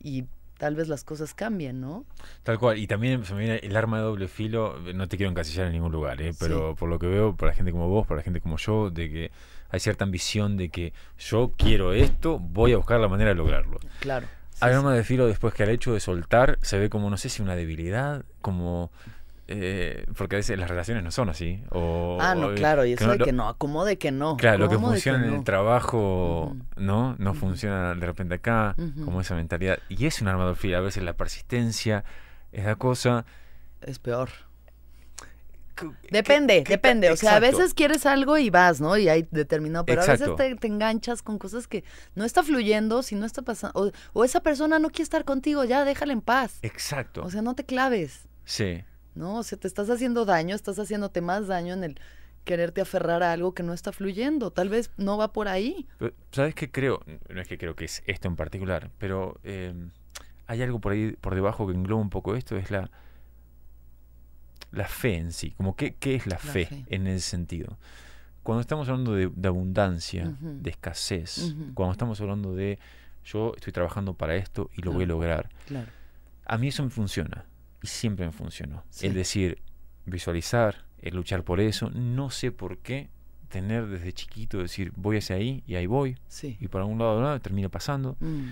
Speaker 1: y tal vez las cosas cambien, ¿no?
Speaker 2: Tal cual. Y también el arma de doble filo, eh, no te quiero encasillar en ningún lugar, ¿eh? pero por lo que veo, para gente como vos, para gente como yo, de que hay cierta ambición de que yo quiero esto, voy a buscar la manera de lograrlo. Claro. arma de filo después que al hecho de soltar se ve como, no sé si una debilidad, como eh, porque a veces las relaciones no son así. O, ah, no, eh, claro, y eso que de que no,
Speaker 1: acomode que no. Claro, lo que funciona en el
Speaker 2: trabajo, ¿no? No funciona de repente acá, como esa mentalidad. Y es un armador A veces la persistencia Esa cosa.
Speaker 1: Es peor. Depende, depende. o sea, a veces quieres algo y vas, ¿no? Y hay determinado. Pero a veces te, enganchas con cosas que no está fluyendo, si no está pasando. O, o esa persona no quiere estar contigo, ya déjala en paz.
Speaker 2: Exacto. O
Speaker 1: sea, no te claves. Sí. ¿no? O sea, te estás haciendo daño, estás haciéndote más daño en el quererte aferrar a algo que no está fluyendo. Tal vez no va por ahí.
Speaker 2: ¿Sabes qué creo? No es que creo que es esto en particular, pero em, hay algo por ahí, por debajo que engloba un poco esto, es la, la fe en sí. Como qué, es la, fe, en ese sentido. Cuando estamos hablando de, abundancia, de escasez, cuando estamos hablando de yo estoy trabajando para esto y lo voy a lograr, a mí eso me funciona siempre me funcionó. Es decir, visualizar, el luchar por eso, no sé por qué tener desde chiquito, decir voy hacia ahí y ahí voy, y por algún lado, lado termina pasando. Mm.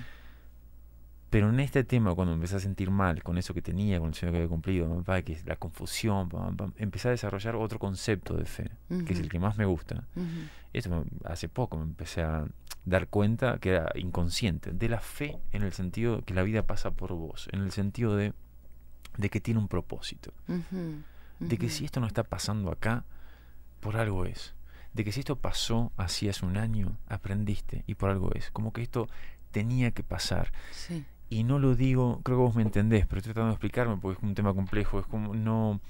Speaker 2: Pero en este tema, cuando empecé a sentir mal con eso que tenía, con el sueño que había cumplido, que la confusión, empecé a desarrollar otro concepto de fe, que es el que más me gusta. Esto hace poco me empecé a dar cuenta que era inconsciente, de la fe en el sentido que la vida pasa por vos, en el sentido de de que tiene un propósito. De que si esto no está pasando acá, por algo es. De que si esto pasó así hace un año, aprendiste y por algo es. Como que esto tenía que pasar. Y no lo digo, creo que vos me entendés, pero estoy tratando de explicarme porque es un tema complejo. Es como, no,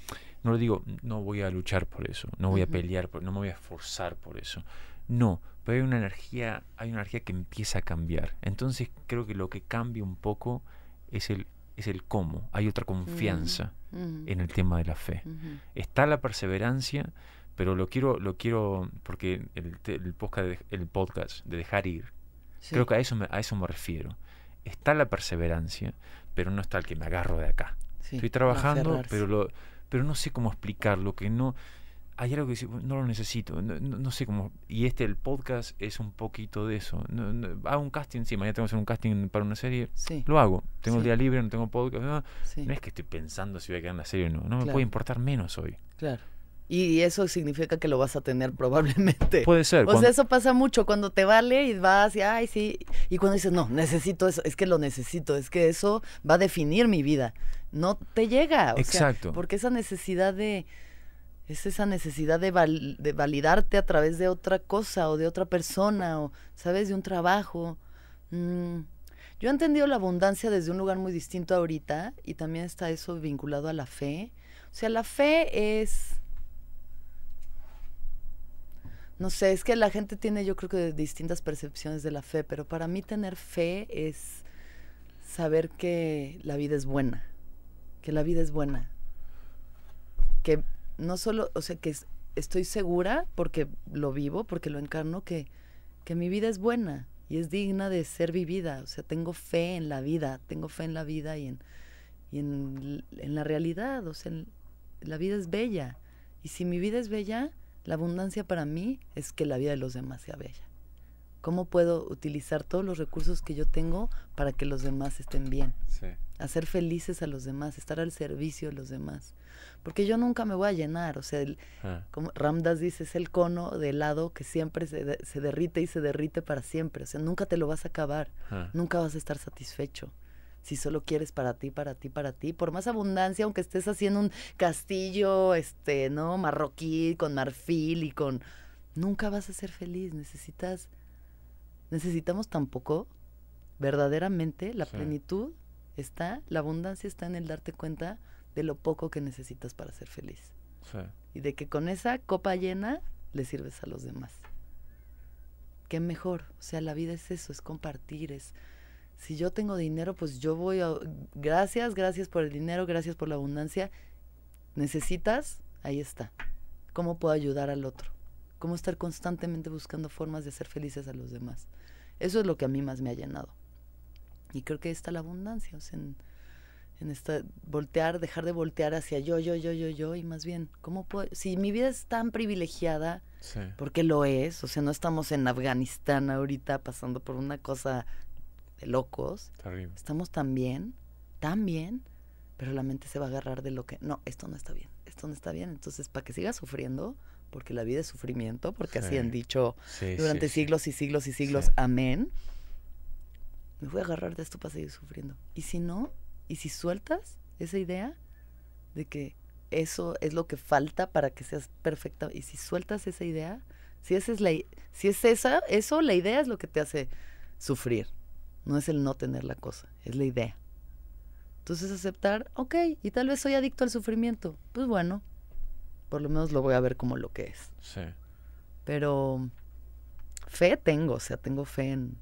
Speaker 2: no lo digo, no voy a luchar por eso, no voy a pelear, por, no me voy a esforzar por eso. No, pero hay una energía, hay una energía que empieza a cambiar. Entonces creo que lo que cambia un poco es el es el cómo. Hay otra confianza mm, mm. en el tema de la fe. Está la perseverancia, pero lo quiero, lo quiero, porque el, podcast, el podcast de dejar ir, creo que a eso, me, a eso me refiero. Está la perseverancia, pero no está el que me agarro de acá. Estoy trabajando, pero, lo, pero no sé cómo explicarlo, que no hay algo que dice, no lo necesito, no, sé cómo. Y este, el podcast, es un poquito de eso. No, hago un casting, sí, mañana tengo que hacer un casting para una serie. Sí. Lo hago. Tengo el día libre, no tengo podcast. No, es que estoy pensando si voy a quedar en la serie o no. No me puede importar menos hoy.
Speaker 1: Claro. Y eso significa que lo vas a tener probablemente. Puede ser. O sea, eso pasa mucho cuando te vale y vas y, ay, sí. Y cuando dices, no, necesito eso, es que lo necesito, es que eso va a definir mi vida. No te llega. Exacto. porque esa necesidad de es esa necesidad de, validarte a través de otra cosa o de otra persona o, ¿sabes?, de un trabajo. Mm, yo he entendido la abundancia desde un lugar muy distinto ahorita y también está eso vinculado a la fe. O sea, la fe es... No sé, es que la gente tiene yo creo que distintas percepciones de la fe, pero para mí tener fe es saber que la vida es buena, que la vida es buena, que no solo, o sea, que estoy segura, porque lo vivo, porque lo encarno, que, que mi vida es buena y es digna de ser vivida. O sea, tengo fe en la vida, tengo fe en la vida y en, en, la realidad. O sea, la vida es bella. Y si mi vida es bella, la abundancia para mí es que la vida de los demás sea bella. ¿Cómo puedo utilizar todos los recursos que yo tengo para que los demás estén bien? Hacer felices a los demás, estar al servicio de los demás. Porque yo nunca me voy a llenar. O sea, ah. como Ramdas dice, es el cono de helado que siempre se, derrite y se derrite para siempre. O sea, nunca te lo vas a acabar. Ah. Nunca vas a estar satisfecho si solo quieres para ti, para ti, para ti. Por más abundancia, aunque estés haciendo un castillo, este, ¿no? Marroquí, con marfil y con... Nunca vas a ser feliz, necesitas necesitamos tampoco. Verdaderamente la plenitud está, la abundancia está en el darte cuenta de lo poco que necesitas para ser feliz. Y de que con esa copa llena le sirves a los demás. Qué mejor. O sea, la vida es eso, es compartir, es... Si yo tengo dinero, pues yo voy a... Gracias, gracias por el dinero, gracias por la abundancia. Necesitas, ahí está. ¿Cómo puedo ayudar al otro? cómo estar constantemente buscando formas de hacer felices a los demás. Eso es lo que a mí más me ha llenado. Y creo que ahí está la abundancia, o sea, en, en esta, voltear, dejar de voltear hacia yo, yo, yo, yo, yo, y más bien, ¿cómo puedo? Si mi vida es tan privilegiada, porque lo es, o sea, no estamos en Afganistán ahorita pasando por una cosa de locos. Estamos tan bien, tan bien, pero la mente se va a agarrar de lo que, no, esto no está bien, esto no está bien, entonces para que siga sufriendo, porque la vida es sufrimiento, porque así han dicho durante siglos y siglos y siglos, amén, me voy a agarrar de esto para seguir sufriendo. Y si no, y si sueltas esa idea de que eso es lo que falta para que seas perfecta, y si sueltas esa idea, si esa es la, si es esa, eso, la idea es lo que te hace sufrir. No es el no tener la cosa, es la idea. Entonces aceptar, ok, y tal vez soy adicto al sufrimiento. Pues bueno, por lo menos lo voy a ver como lo que es. Sí. Pero fe tengo, o sea, tengo fe en,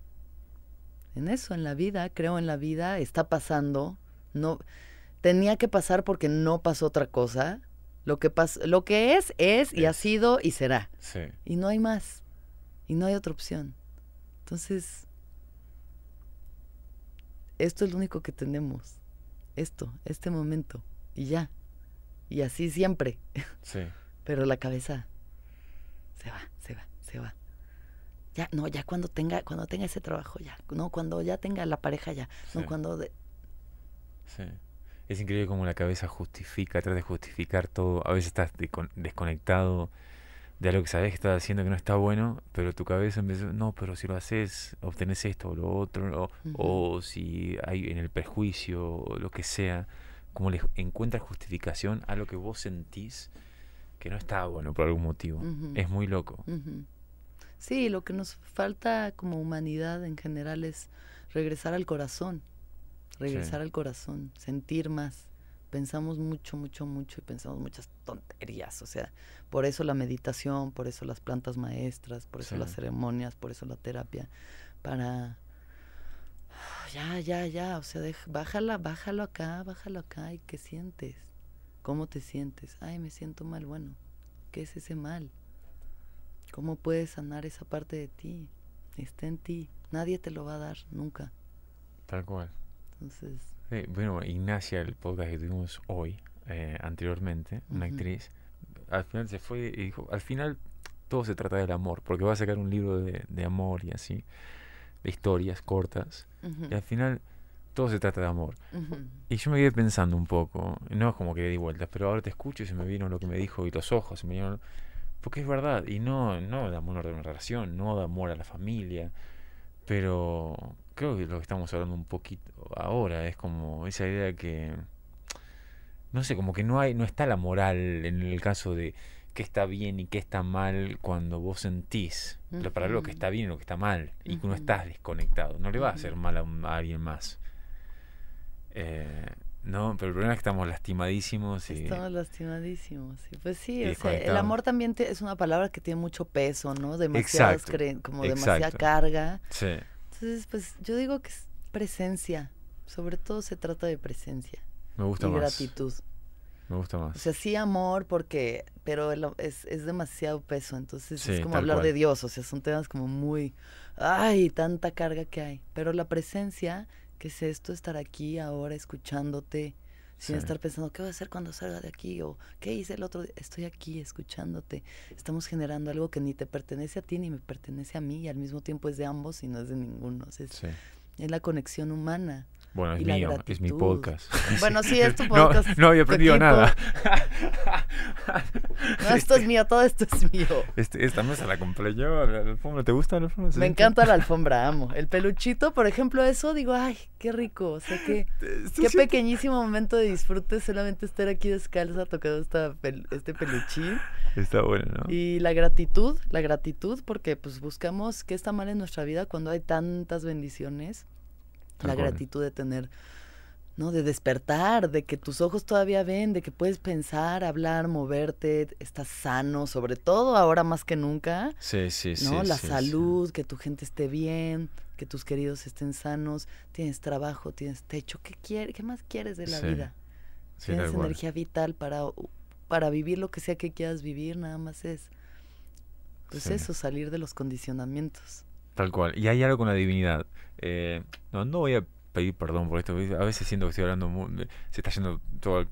Speaker 1: en eso, en la vida, creo en la vida, está pasando. No, tenía que pasar porque no pasó otra cosa. Lo que, lo que es, es y ha sido y será. Y no hay más. Y no hay otra opción. Entonces, esto es lo único que tenemos. Esto, este momento. Y ya y así siempre. Sí. Pero la cabeza se va, se va, se va. Ya, no, ya cuando tenga, cuando tenga ese trabajo, ya. No, cuando ya tenga la pareja, ya. No, cuando...
Speaker 2: Sí. Es increíble cómo la cabeza justifica, trata de justificar todo. A veces estás desconectado de algo que sabes que estás haciendo que no está bueno, pero tu cabeza empieza, no, pero si lo haces, obtenés esto o lo otro, o, o si hay en el perjuicio o lo que sea. ¿Cómo le encuentra justificación a lo que vos sentís que no está bueno por algún motivo. Es muy loco.
Speaker 1: Sí, lo que nos falta como humanidad en general es regresar al corazón, regresar al corazón, sentir más. Pensamos mucho, mucho, mucho y pensamos muchas tonterías. O sea, por eso la meditación, por eso las plantas maestras, por eso las ceremonias, por eso la terapia, para Ah, ya, ya, ya, o sea, bájala, bájalo acá, bájalo acá, ¿y qué sientes? ¿Cómo te sientes? Ay, me siento mal, bueno, ¿qué es ese mal? ¿Cómo puedes sanar esa parte de ti? Está en ti, nadie te lo va a dar, nunca.
Speaker 2: Tal cual. Entonces... bueno, Ignacia, el podcast que tuvimos hoy, eh, anteriormente, una actriz, al final se fue y dijo, al final todo se trata del amor, porque va a sacar un libro de, de amor y así historias cortas. Y al final todo se trata de amor. Y yo me quedé pensando un poco, no es como que di vueltas, pero ahora te escucho y se me vino lo que me dijo y los ojos, se me vino... Porque es verdad, y no, no da amor de una relación, no da amor a la familia, pero creo que lo que estamos hablando un poquito ahora es como esa idea que, no sé, como que no, hay, no está la moral en el caso de qué está bien y qué está mal cuando vos sentís lo que está bien y lo que está mal y que no estás desconectado. No le va a hacer mal a, alguien más. Eh, no, pero el problema es que estamos lastimadísimos. estamos
Speaker 1: lastimadísimos. Pues sí, el amor también es una palabra que tiene mucho peso, ¿no? como demasiada carga. Entonces, pues yo digo que es presencia. Sobre todo se trata de presencia. Me gusta y gratitud. Me gusta más. O sea, sí amor porque, pero es, es demasiado peso, entonces es como hablar de Dios, o sea, son temas como muy, ay, tanta carga que hay, pero la presencia, que es esto, estar aquí ahora escuchándote, sin estar pensando, ¿qué voy a hacer cuando salga de aquí? O ¿qué hice el otro día? Estoy aquí escuchándote, estamos generando algo que ni te pertenece a ti ni me pertenece a mí y al mismo tiempo es de ambos y no es de ninguno, es la conexión humana. Bueno, es mío, es mi podcast. Bueno, sí, es tu podcast. No, había aprendido nada. no, esto es mío, todo esto es mío.
Speaker 2: Este, esta mesa la compré yo,
Speaker 1: la, alfombra. ¿Te gusta la alfombra? Me encanta la alfombra, amo. El peluchito, por ejemplo, eso digo, ay, qué rico. O sea, qué, pequeñísimo momento de disfrute solamente estar aquí descalza tocando esta este peluchín. Está bueno, ¿no? Y la gratitud, la gratitud, porque pues buscamos qué está mal en nuestra vida cuando hay tantas bendiciones la gratitud de tener, ¿no? De despertar, de que tus ojos todavía ven, de que puedes pensar, hablar, moverte, estás sano, sobre todo ahora más que nunca.
Speaker 2: Sí, sí, ¿no? Sí, la
Speaker 1: salud, que tu gente esté bien, que tus queridos estén sanos, tienes trabajo, tienes techo, ¿qué, qué más quieres de la vida? tienes energía vital para, para vivir lo que sea que quieras vivir, nada más es. Pues eso, salir de los condicionamientos.
Speaker 2: Tal cual. Y hay algo con la divinidad. Eh, no, no voy a pedir perdón por esto. A veces siento que estoy hablando. se está yendo todo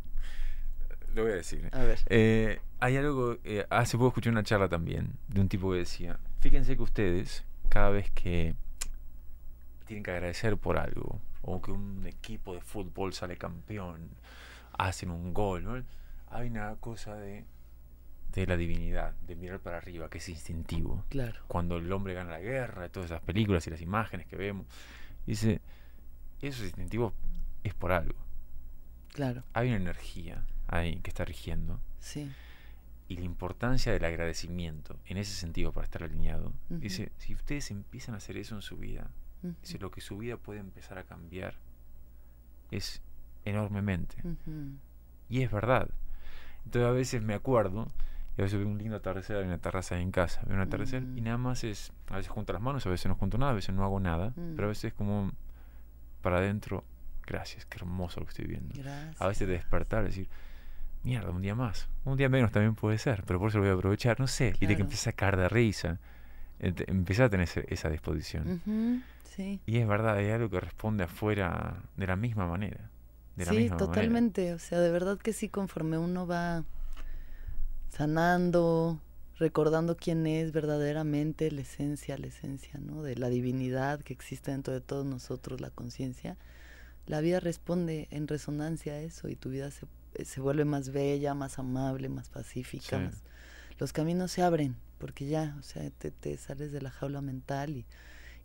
Speaker 2: Lo voy a decir. A ver. Eh, hay algo. Eh, hace poco escuché una charla también de un tipo que decía: Fíjense que ustedes, cada vez que tienen que agradecer por algo, o que un equipo de fútbol sale campeón, hacen un gol, ¿no? hay una cosa de de la divinidad, de mirar para arriba, que es instintivo. Claro. Cuando el hombre gana la guerra, todas esas películas y las imágenes que vemos, dice, eso es instintivo, es por algo. Claro. Hay una energía ahí que está rigiendo. Sí. Y la importancia del agradecimiento en ese sentido para estar alineado. Dice, si ustedes empiezan a hacer eso en su vida, lo que su vida puede empezar a cambiar es enormemente. Y es verdad. Entonces a veces me acuerdo y a veces veo un lindo atardecer en una terraza en casa. Veo un atardecer y mm. nada más es. A veces junto las manos, a veces no junto nada, a veces no hago nada. Pero a mm. veces como para adentro, gracias, qué hermoso lo que estoy viendo. A veces despertar, decir, mierda, un día más. Un día menos también puede ser, pero por eso lo voy a aprovechar, no sé. Y de que empieza a caer de risa. Eh, empieza a tener esa disposición. sí. Y es verdad, hay algo que responde afuera de la misma manera. De la sí, totalmente.
Speaker 1: O sea, de verdad que sí, conforme uno va sanando, recordando quién es verdaderamente la esencia, la esencia ¿no? de la divinidad que existe dentro de todos nosotros, la conciencia, la vida responde en resonancia a eso y tu vida se, eh, vuelve más bella, más amable, más pacífica. Más, los caminos se abren porque ya, o sea, te, te sales de la jaula mental y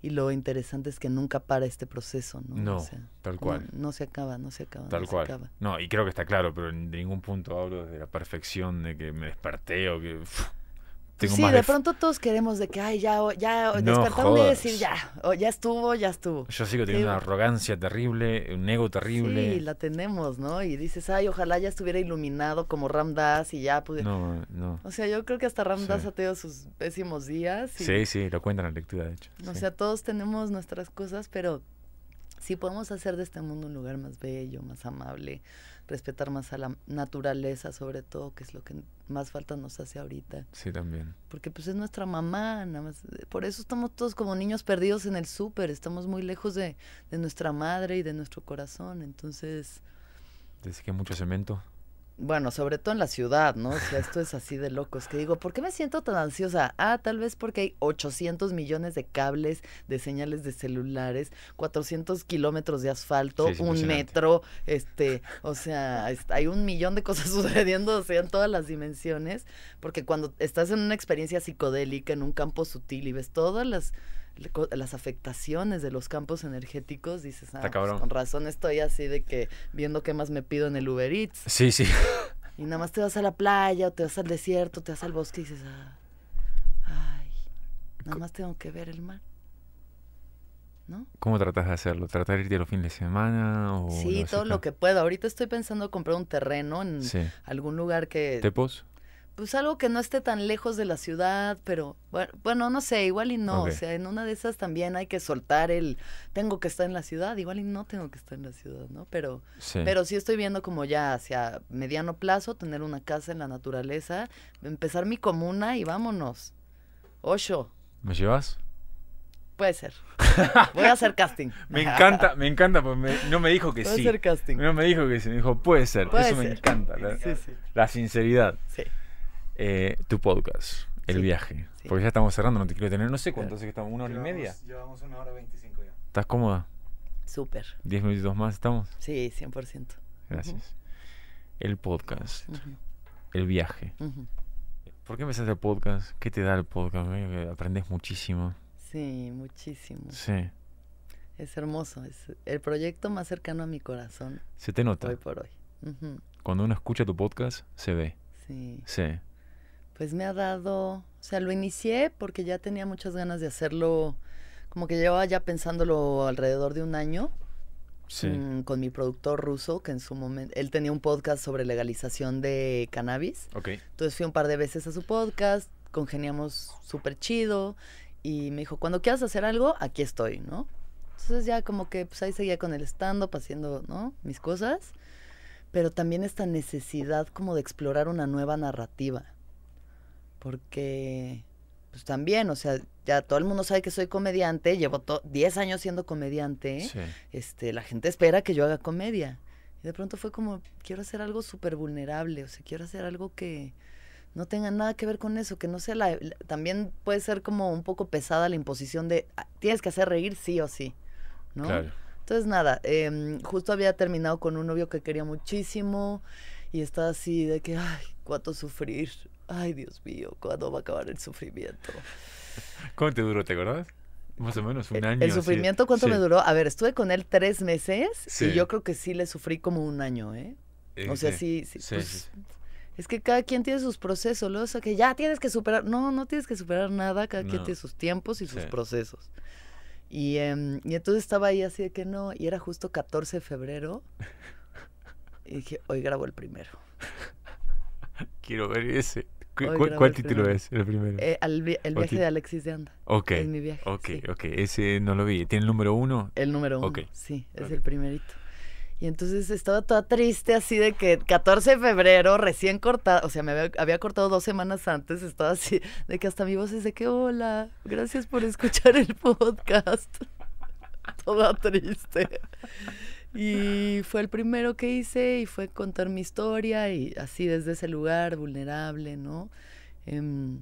Speaker 1: y lo interesante es que nunca para este proceso, ¿no? No, tal cual. No, se acaba, no se acaba. Tal no cual.
Speaker 2: No, y creo que está claro, pero en ningún punto hablo de la perfección de que me desperté o que
Speaker 1: sí, de pronto todos queremos de que, ay, ya, ya, y decir ya, o ya estuvo, ya estuvo.
Speaker 2: Yo sigo teniendo una arrogancia terrible, un ego terrible. Sí, la
Speaker 1: tenemos, ¿no? Y dices, ay, ojalá ya estuviera iluminado como Ram y ya pudiera. No, no. O sea, yo creo que hasta Ram ha tenido sus pésimos días. Sí, sí, lo cuentan en la lectura, de hecho. O sea, todos tenemos nuestras cosas, pero sí podemos hacer de este mundo un lugar más bello, más amable, respetar más a la naturaleza, sobre todo, que es lo que más falta nos hace ahorita.
Speaker 2: Sí, también.
Speaker 1: Porque pues es nuestra mamá, nada más. Eh, por eso estamos todos como niños perdidos en el súper, estamos muy lejos de, nuestra madre y de nuestro corazón, entonces...
Speaker 2: desde que mucho cemento.
Speaker 1: Bueno, sobre todo en la ciudad, ¿no? O sea, esto es así de locos. Que digo, ¿por qué me siento tan ansiosa? Ah, tal vez porque hay 800 millones de cables, de señales de celulares, 400 kilómetros de asfalto, un metro, este, o sea, hay un millón de cosas sucediendo, o sea, en todas las dimensiones. Porque cuando estás en una experiencia psicodélica, en un campo sutil y ves todas las las afectaciones de los campos energéticos, dices, ah, pues con razón estoy así de que viendo qué más me pido en el Uber Eats. Sí, sí. Y nada más te vas a la playa o te vas al desierto, te vas al bosque y dices, ah, ay, nada más tengo que ver el mar. ¿No?
Speaker 2: ¿Cómo tratas de hacerlo? ¿Tratar de irte los fines de semana? sí, todo lo
Speaker 1: que puedo. Ahorita estoy pensando comprar un terreno en algún lugar que... ¿Tepos? pues algo que no esté tan lejos de la ciudad, pero bueno, no sé, igual y no, o sea, en una de esas también hay que soltar el tengo que estar en la ciudad, igual y no tengo que estar en la ciudad, ¿no? Pero pero sí estoy viendo como ya hacia mediano plazo tener una casa en la naturaleza, empezar mi comuna y vámonos. Ocho. ¿Me llevas? Puede ser. Voy a hacer casting. me encanta,
Speaker 2: me encanta, pues no me dijo que sí. Voy a hacer casting. No me dijo que sí, me dijo puede ser. Eso me encanta, la, la sinceridad. Sí. Eh, tu podcast, El Viaje. Porque ya estamos cerrando, no te quiero tener, no sé cuánto, eh, sé que estamos, una hora y media.
Speaker 1: Llevamos una hora veinticinco ya. ¿Estás cómoda? Súper. ¿Diez
Speaker 2: minutos más estamos?
Speaker 1: Sí, 100%. Gracias. ciento gracias
Speaker 2: El podcast, El Viaje. ¿Por qué empezaste el podcast? ¿Qué te da el podcast? aprendes muchísimo.
Speaker 1: Sí, muchísimo. Sí. Es hermoso, es el proyecto más cercano a mi corazón.
Speaker 2: Se te nota. Hoy por hoy. Cuando uno escucha tu podcast, se ve. Sí. Sí.
Speaker 1: Pues me ha dado, o sea, lo inicié porque ya tenía muchas ganas de hacerlo, como que llevaba ya pensándolo alrededor de un año. Sí. Mm, con mi productor ruso, que en su momento, él tenía un podcast sobre legalización de cannabis. Ok. Entonces fui un par de veces a su podcast, congeniamos súper chido y me dijo, cuando quieras hacer algo, aquí estoy, ¿no? Entonces ya como que pues ahí seguía con el stand-up, ¿no? Mis cosas pero también esta necesidad como de explorar una nueva narrativa porque pues también, o sea, ya todo el mundo sabe que soy comediante, llevo 10 años siendo comediante, este, la gente espera que yo haga comedia. Y de pronto fue como, quiero hacer algo súper vulnerable, o sea, quiero hacer algo que no tenga nada que ver con eso, que no sea la, También puede ser como un poco pesada la imposición de, ah, tienes que hacer reír sí o sí, ¿no? Entonces, nada, em, justo había terminado con un novio que quería muchísimo y estaba así de que, ay, cuánto sufrir, ay Dios mío, ¿cuándo va a acabar el sufrimiento?
Speaker 2: ¿Cuánto te duró, te acordás? Más o menos un año. ¿El sufrimiento cuánto me duró?
Speaker 1: A ver, estuve con él tres meses y yo creo que sí le sufrí como un año, ¿eh? o sea, sí, pues, es que cada quien tiene sus procesos, lo o sea, que ya tienes que superar. No, no tienes que superar nada, cada quien tiene sus tiempos y sus procesos. Y, em, y entonces estaba ahí así de que no, y era justo 14 de febrero. Y dije, hoy grabo el primero.
Speaker 2: Quiero ver ese. ¿Cuál, título es el primero? Eh, el viaje de
Speaker 1: Alexis de Anda. Ok. Es mi viaje.
Speaker 2: Ok, ok. Ese no lo vi. ¿Tiene el número uno? El número uno. Okay.
Speaker 1: Sí, es el primerito. Y entonces estaba toda triste, así de que 14 de febrero, recién cortada, o sea, me había, había, cortado dos semanas antes, estaba así, de que hasta mi voz es de que, hola, gracias por escuchar el podcast. toda triste. Y fue el primero que hice y fue contar mi historia y así desde ese lugar vulnerable, ¿no? Em,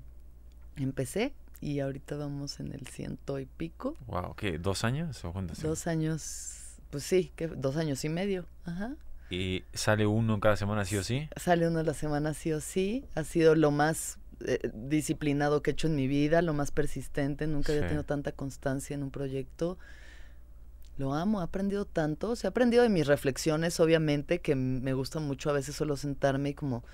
Speaker 1: empecé y ahorita vamos en el ciento y pico.
Speaker 2: Wow, ¿qué? ¿Dos años o cuántos? Dos
Speaker 1: años, pues sí, que dos años y medio, ajá.
Speaker 2: ¿Y sale uno cada semana sí o sí?
Speaker 1: Sale uno a la semana sí o sí. Ha sido lo más eh, disciplinado que he hecho en mi vida, lo más persistente. Nunca había tenido tanta constancia en un proyecto. Lo amo, he aprendido tanto. se ha aprendido de mis reflexiones, obviamente, que me gusta mucho a veces solo sentarme y como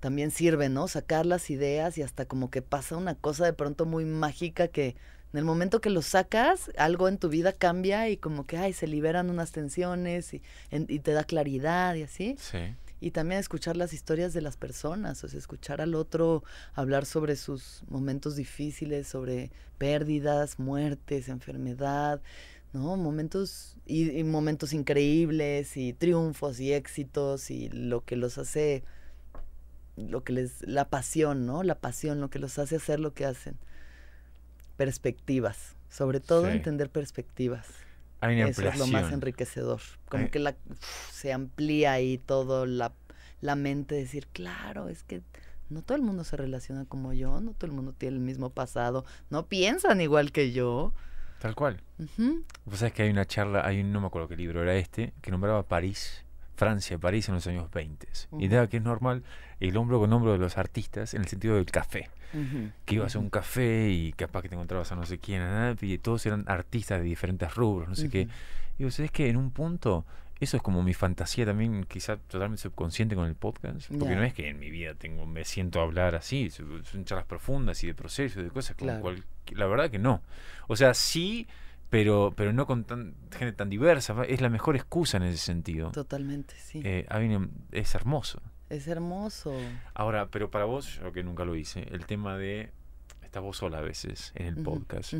Speaker 1: también sirve, ¿no? Sacar las ideas y hasta como que pasa una cosa de pronto muy mágica que en el momento que lo sacas, algo en tu vida cambia y como que, ay, se liberan unas tensiones y, y te da claridad y así. Sí. Y también escuchar las historias de las personas, o sea, escuchar al otro hablar sobre sus momentos difíciles, sobre pérdidas, muertes, enfermedad, ¿no? Momentos y, momentos increíbles y triunfos y éxitos y lo que los hace, lo que les, la pasión, ¿no? La pasión, lo que los hace hacer lo que hacen. Perspectivas, sobre todo entender perspectivas. Eso es lo más enriquecedor. Como que la, se amplía ahí todo la, la mente, decir, claro, es que no todo el mundo se relaciona como yo, no todo el mundo tiene el mismo pasado, no piensan igual que yo. Tal cual.
Speaker 2: Vos sabés que hay una charla, hay un, no me acuerdo qué libro era este, que nombraba París, Francia, París en los años 20. Y daba que es normal el hombro con hombro de los artistas en el sentido del café. Que ibas a un café y capaz que te encontrabas a no sé quién, y todos eran artistas de diferentes rubros, no sé qué. Y vos sabés que en un punto eso es como mi fantasía también, quizá totalmente subconsciente con el podcast. Porque no es que en mi vida tengo, me siento a hablar así, son charlas profundas y de procesos, de cosas. la verdad que no. O sea, sí, pero, pero no con tan, gente tan diversa. Es la mejor excusa en ese sentido. Totalmente, sí. Eh, es hermoso.
Speaker 1: Es hermoso.
Speaker 2: Ahora, pero para vos, yo que nunca lo hice, el tema de estás vos sola a veces en el podcast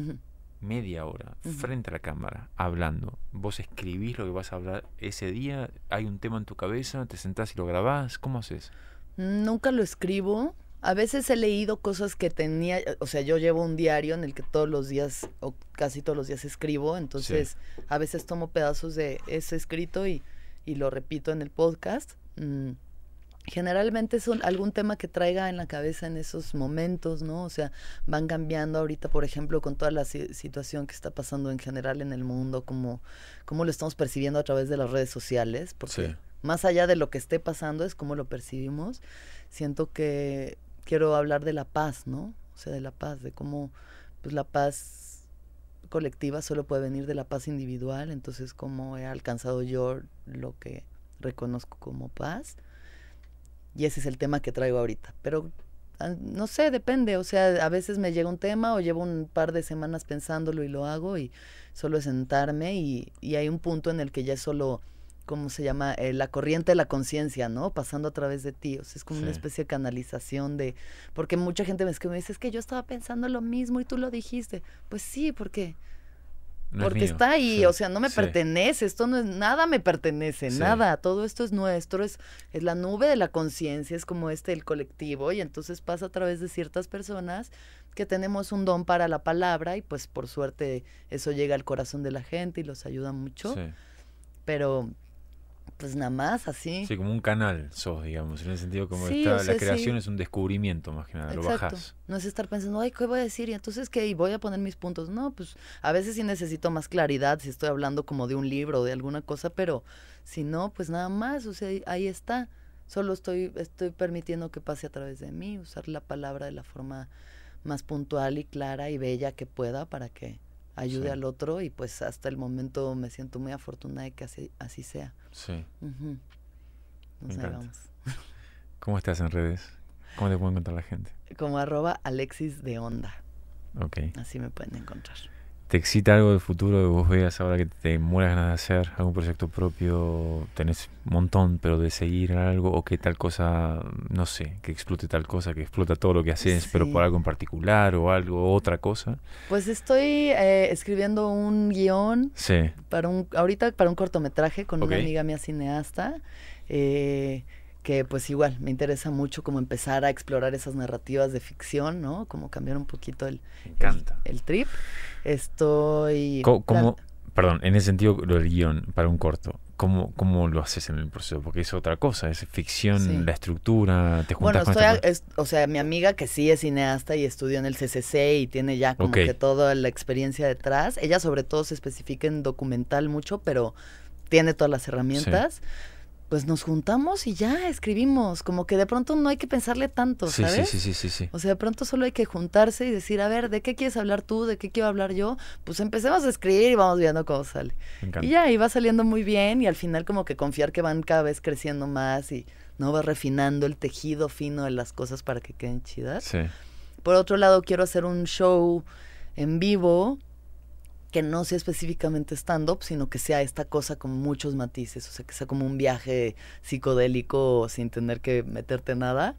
Speaker 2: media hora frente a la cámara hablando. Vos escribís lo que vas a hablar ese día, hay un tema en tu cabeza, te sentás y lo grabás, ¿cómo haces?
Speaker 1: Nunca lo escribo. A veces he leído cosas que tenía, o sea, yo llevo un diario en el que todos los días, o casi todos los días escribo, entonces a veces tomo pedazos de ese escrito y, lo repito en el podcast. Mm, Generalmente es algún tema que traiga en la cabeza en esos momentos, ¿no? O sea, van cambiando ahorita, por ejemplo, con toda la situación que está pasando en general en el mundo, como, como lo estamos percibiendo a través de las redes sociales, porque más allá de lo que esté pasando es cómo lo percibimos. Siento que quiero hablar de la paz, ¿no? O sea, de la paz, de cómo pues, la paz colectiva solo puede venir de la paz individual, entonces cómo he alcanzado yo lo que reconozco como paz y ese es el tema que traigo ahorita. Pero ah, no sé, depende. O sea, a veces me llega un tema o llevo un par de semanas pensándolo y lo hago y solo sentarme y, hay un punto en el que ya es solo, ¿cómo se llama? Eh, la corriente de la conciencia, ¿no? Pasando a través de ti. O sea, es como una especie de canalización de... Porque mucha gente me, escribe y me dice, es que yo estaba pensando lo mismo y tú lo dijiste. Pues sí, porque porque está ahí, o sea, no me pertenece, esto no es, nada me pertenece, nada, todo esto es nuestro, es, es la nube de la conciencia, es como este, el colectivo, y entonces pasa a través de ciertas personas que tenemos un don para la palabra y pues por suerte eso llega al corazón de la gente y los ayuda mucho, pero pues nada más así.
Speaker 2: Sí, como un canal sos, digamos, en el sentido como la creación es un descubrimiento más que nada, lo bajás.
Speaker 1: No es estar pensando, ay, ¿qué voy a decir? Y entonces, ¿qué? Y voy a poner mis puntos. No, pues a veces sí necesito más claridad si estoy hablando como de un libro o de alguna cosa, pero si no, pues nada más, o sea, ahí está. Solo estoy, estoy permitiendo que pase a través de mí, usar la palabra de la forma más puntual y clara y bella que pueda para que ayude al otro y pues hasta el momento me siento muy afortunada de que así, así sea. Sí. vamos.
Speaker 2: ¿Cómo estás en redes? ¿Cómo te puede encontrar la gente?
Speaker 1: Como arroba Alexis de Onda. Ok. Así me pueden encontrar.
Speaker 2: ¿Te excita algo del futuro que vos veas ahora que te mueras ganas de hacer? ¿Algún proyecto propio? ¿Tenés un montón, pero de seguir algo? ¿O que tal cosa, no sé, que explote tal cosa, que explota todo lo que haces, pero por algo en particular o algo, otra cosa?
Speaker 1: Pues estoy eh, escribiendo un guión. Sí. Para un, ahorita para un cortometraje con una amiga mía cineasta. Eh, que pues igual me interesa mucho como empezar a explorar esas narrativas de ficción, ¿no? Como cambiar un poquito el, el, el trip. Estoy... ¿Cómo,
Speaker 2: perdón, en ese sentido, lo del guión para un corto. ¿Cómo, ¿Cómo lo haces en el proceso? Porque es otra cosa, es ficción, la estructura, te juntas bueno,
Speaker 1: estoy, o sea, mi amiga que sí es cineasta y estudió en el CCC y tiene ya como que toda la experiencia detrás, ella sobre todo se especifica en documental mucho, pero tiene todas las herramientas pues nos juntamos y ya escribimos, como que de pronto no hay que pensarle tanto, ¿sabes? Sí, sí, sí, sí, sí. O sea, de pronto solo hay que juntarse y decir, a ver, ¿de qué quieres hablar tú? ¿De qué quiero hablar yo? Pues empecemos a escribir y vamos viendo cómo sale. y ya, y va saliendo muy bien y al final como que confiar que van cada vez creciendo más y no va refinando el tejido fino de las cosas para que queden chidas. Sí. Por otro lado, quiero hacer un show en vivo que no sea específicamente stand-up, sino que sea esta cosa con muchos matices, o sea, que sea como un viaje psicodélico sin tener que meterte nada,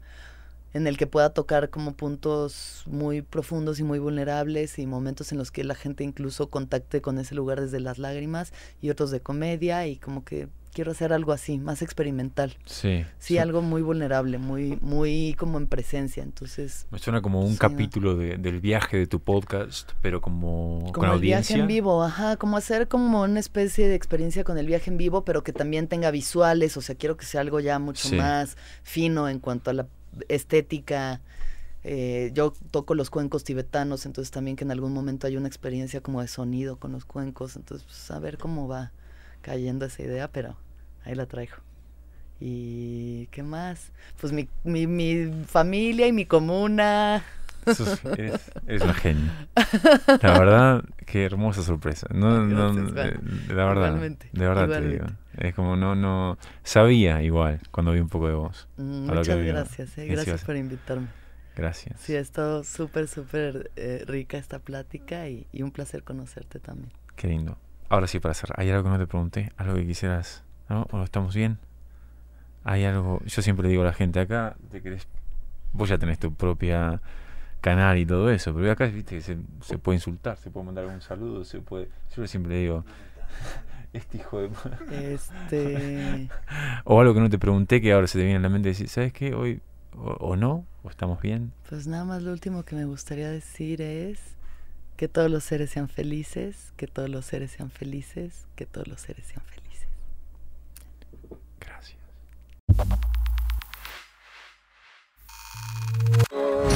Speaker 1: en el que pueda tocar como puntos muy profundos y muy vulnerables y momentos en los que la gente incluso contacte con ese lugar desde las lágrimas y otros de comedia y como que quiero hacer algo así, más experimental. Sí. Sí, algo muy vulnerable, muy, muy como en presencia. Entonces.
Speaker 2: Me suena como un capítulo del viaje de tu podcast, pero como, como el audiencia. viaje en
Speaker 1: vivo, ajá, como hacer como una especie de experiencia con el viaje en vivo, pero que también tenga visuales. O sea, quiero que sea algo ya mucho más fino en cuanto a la estética. Eh, yo toco los cuencos tibetanos, entonces también que en algún momento hay una experiencia como de sonido con los cuencos, entonces pues, a ver cómo va cayendo esa idea, pero ahí la traigo. ¿Y qué más? Pues mi, familia y mi comuna. es, es, un
Speaker 2: La verdad, qué hermosa sorpresa. No, verdad. de verdad te digo. Es como no, no. Sabía igual cuando vi un poco de vos. Mm, muchas gracias, eh, gracias
Speaker 1: por invitarme. Gracias. Sí, ha estado súper, súper eh, rica esta plática y, y un placer conocerte también.
Speaker 2: Qué lindo. Ahora sí, para cerrar, ¿hay algo que no te pregunté? ¿Algo que quisieras estamos bien? Hay algo, yo siempre digo a la gente acá, te querés, vos ya tenés tu propia canal y todo eso, pero acá viste que se, puede insultar, se puede mandar un saludo, se puede, yo siempre digo, este hijo de
Speaker 1: este...
Speaker 2: o algo que no te pregunté que ahora se te viene a la mente decir, ¿sabes qué? Hoy o, o no, o estamos bien.
Speaker 1: Pues nada más lo último que me gustaría decir es que todos los seres sean felices, que todos los seres sean felices, que todos los seres sean felices. Uh...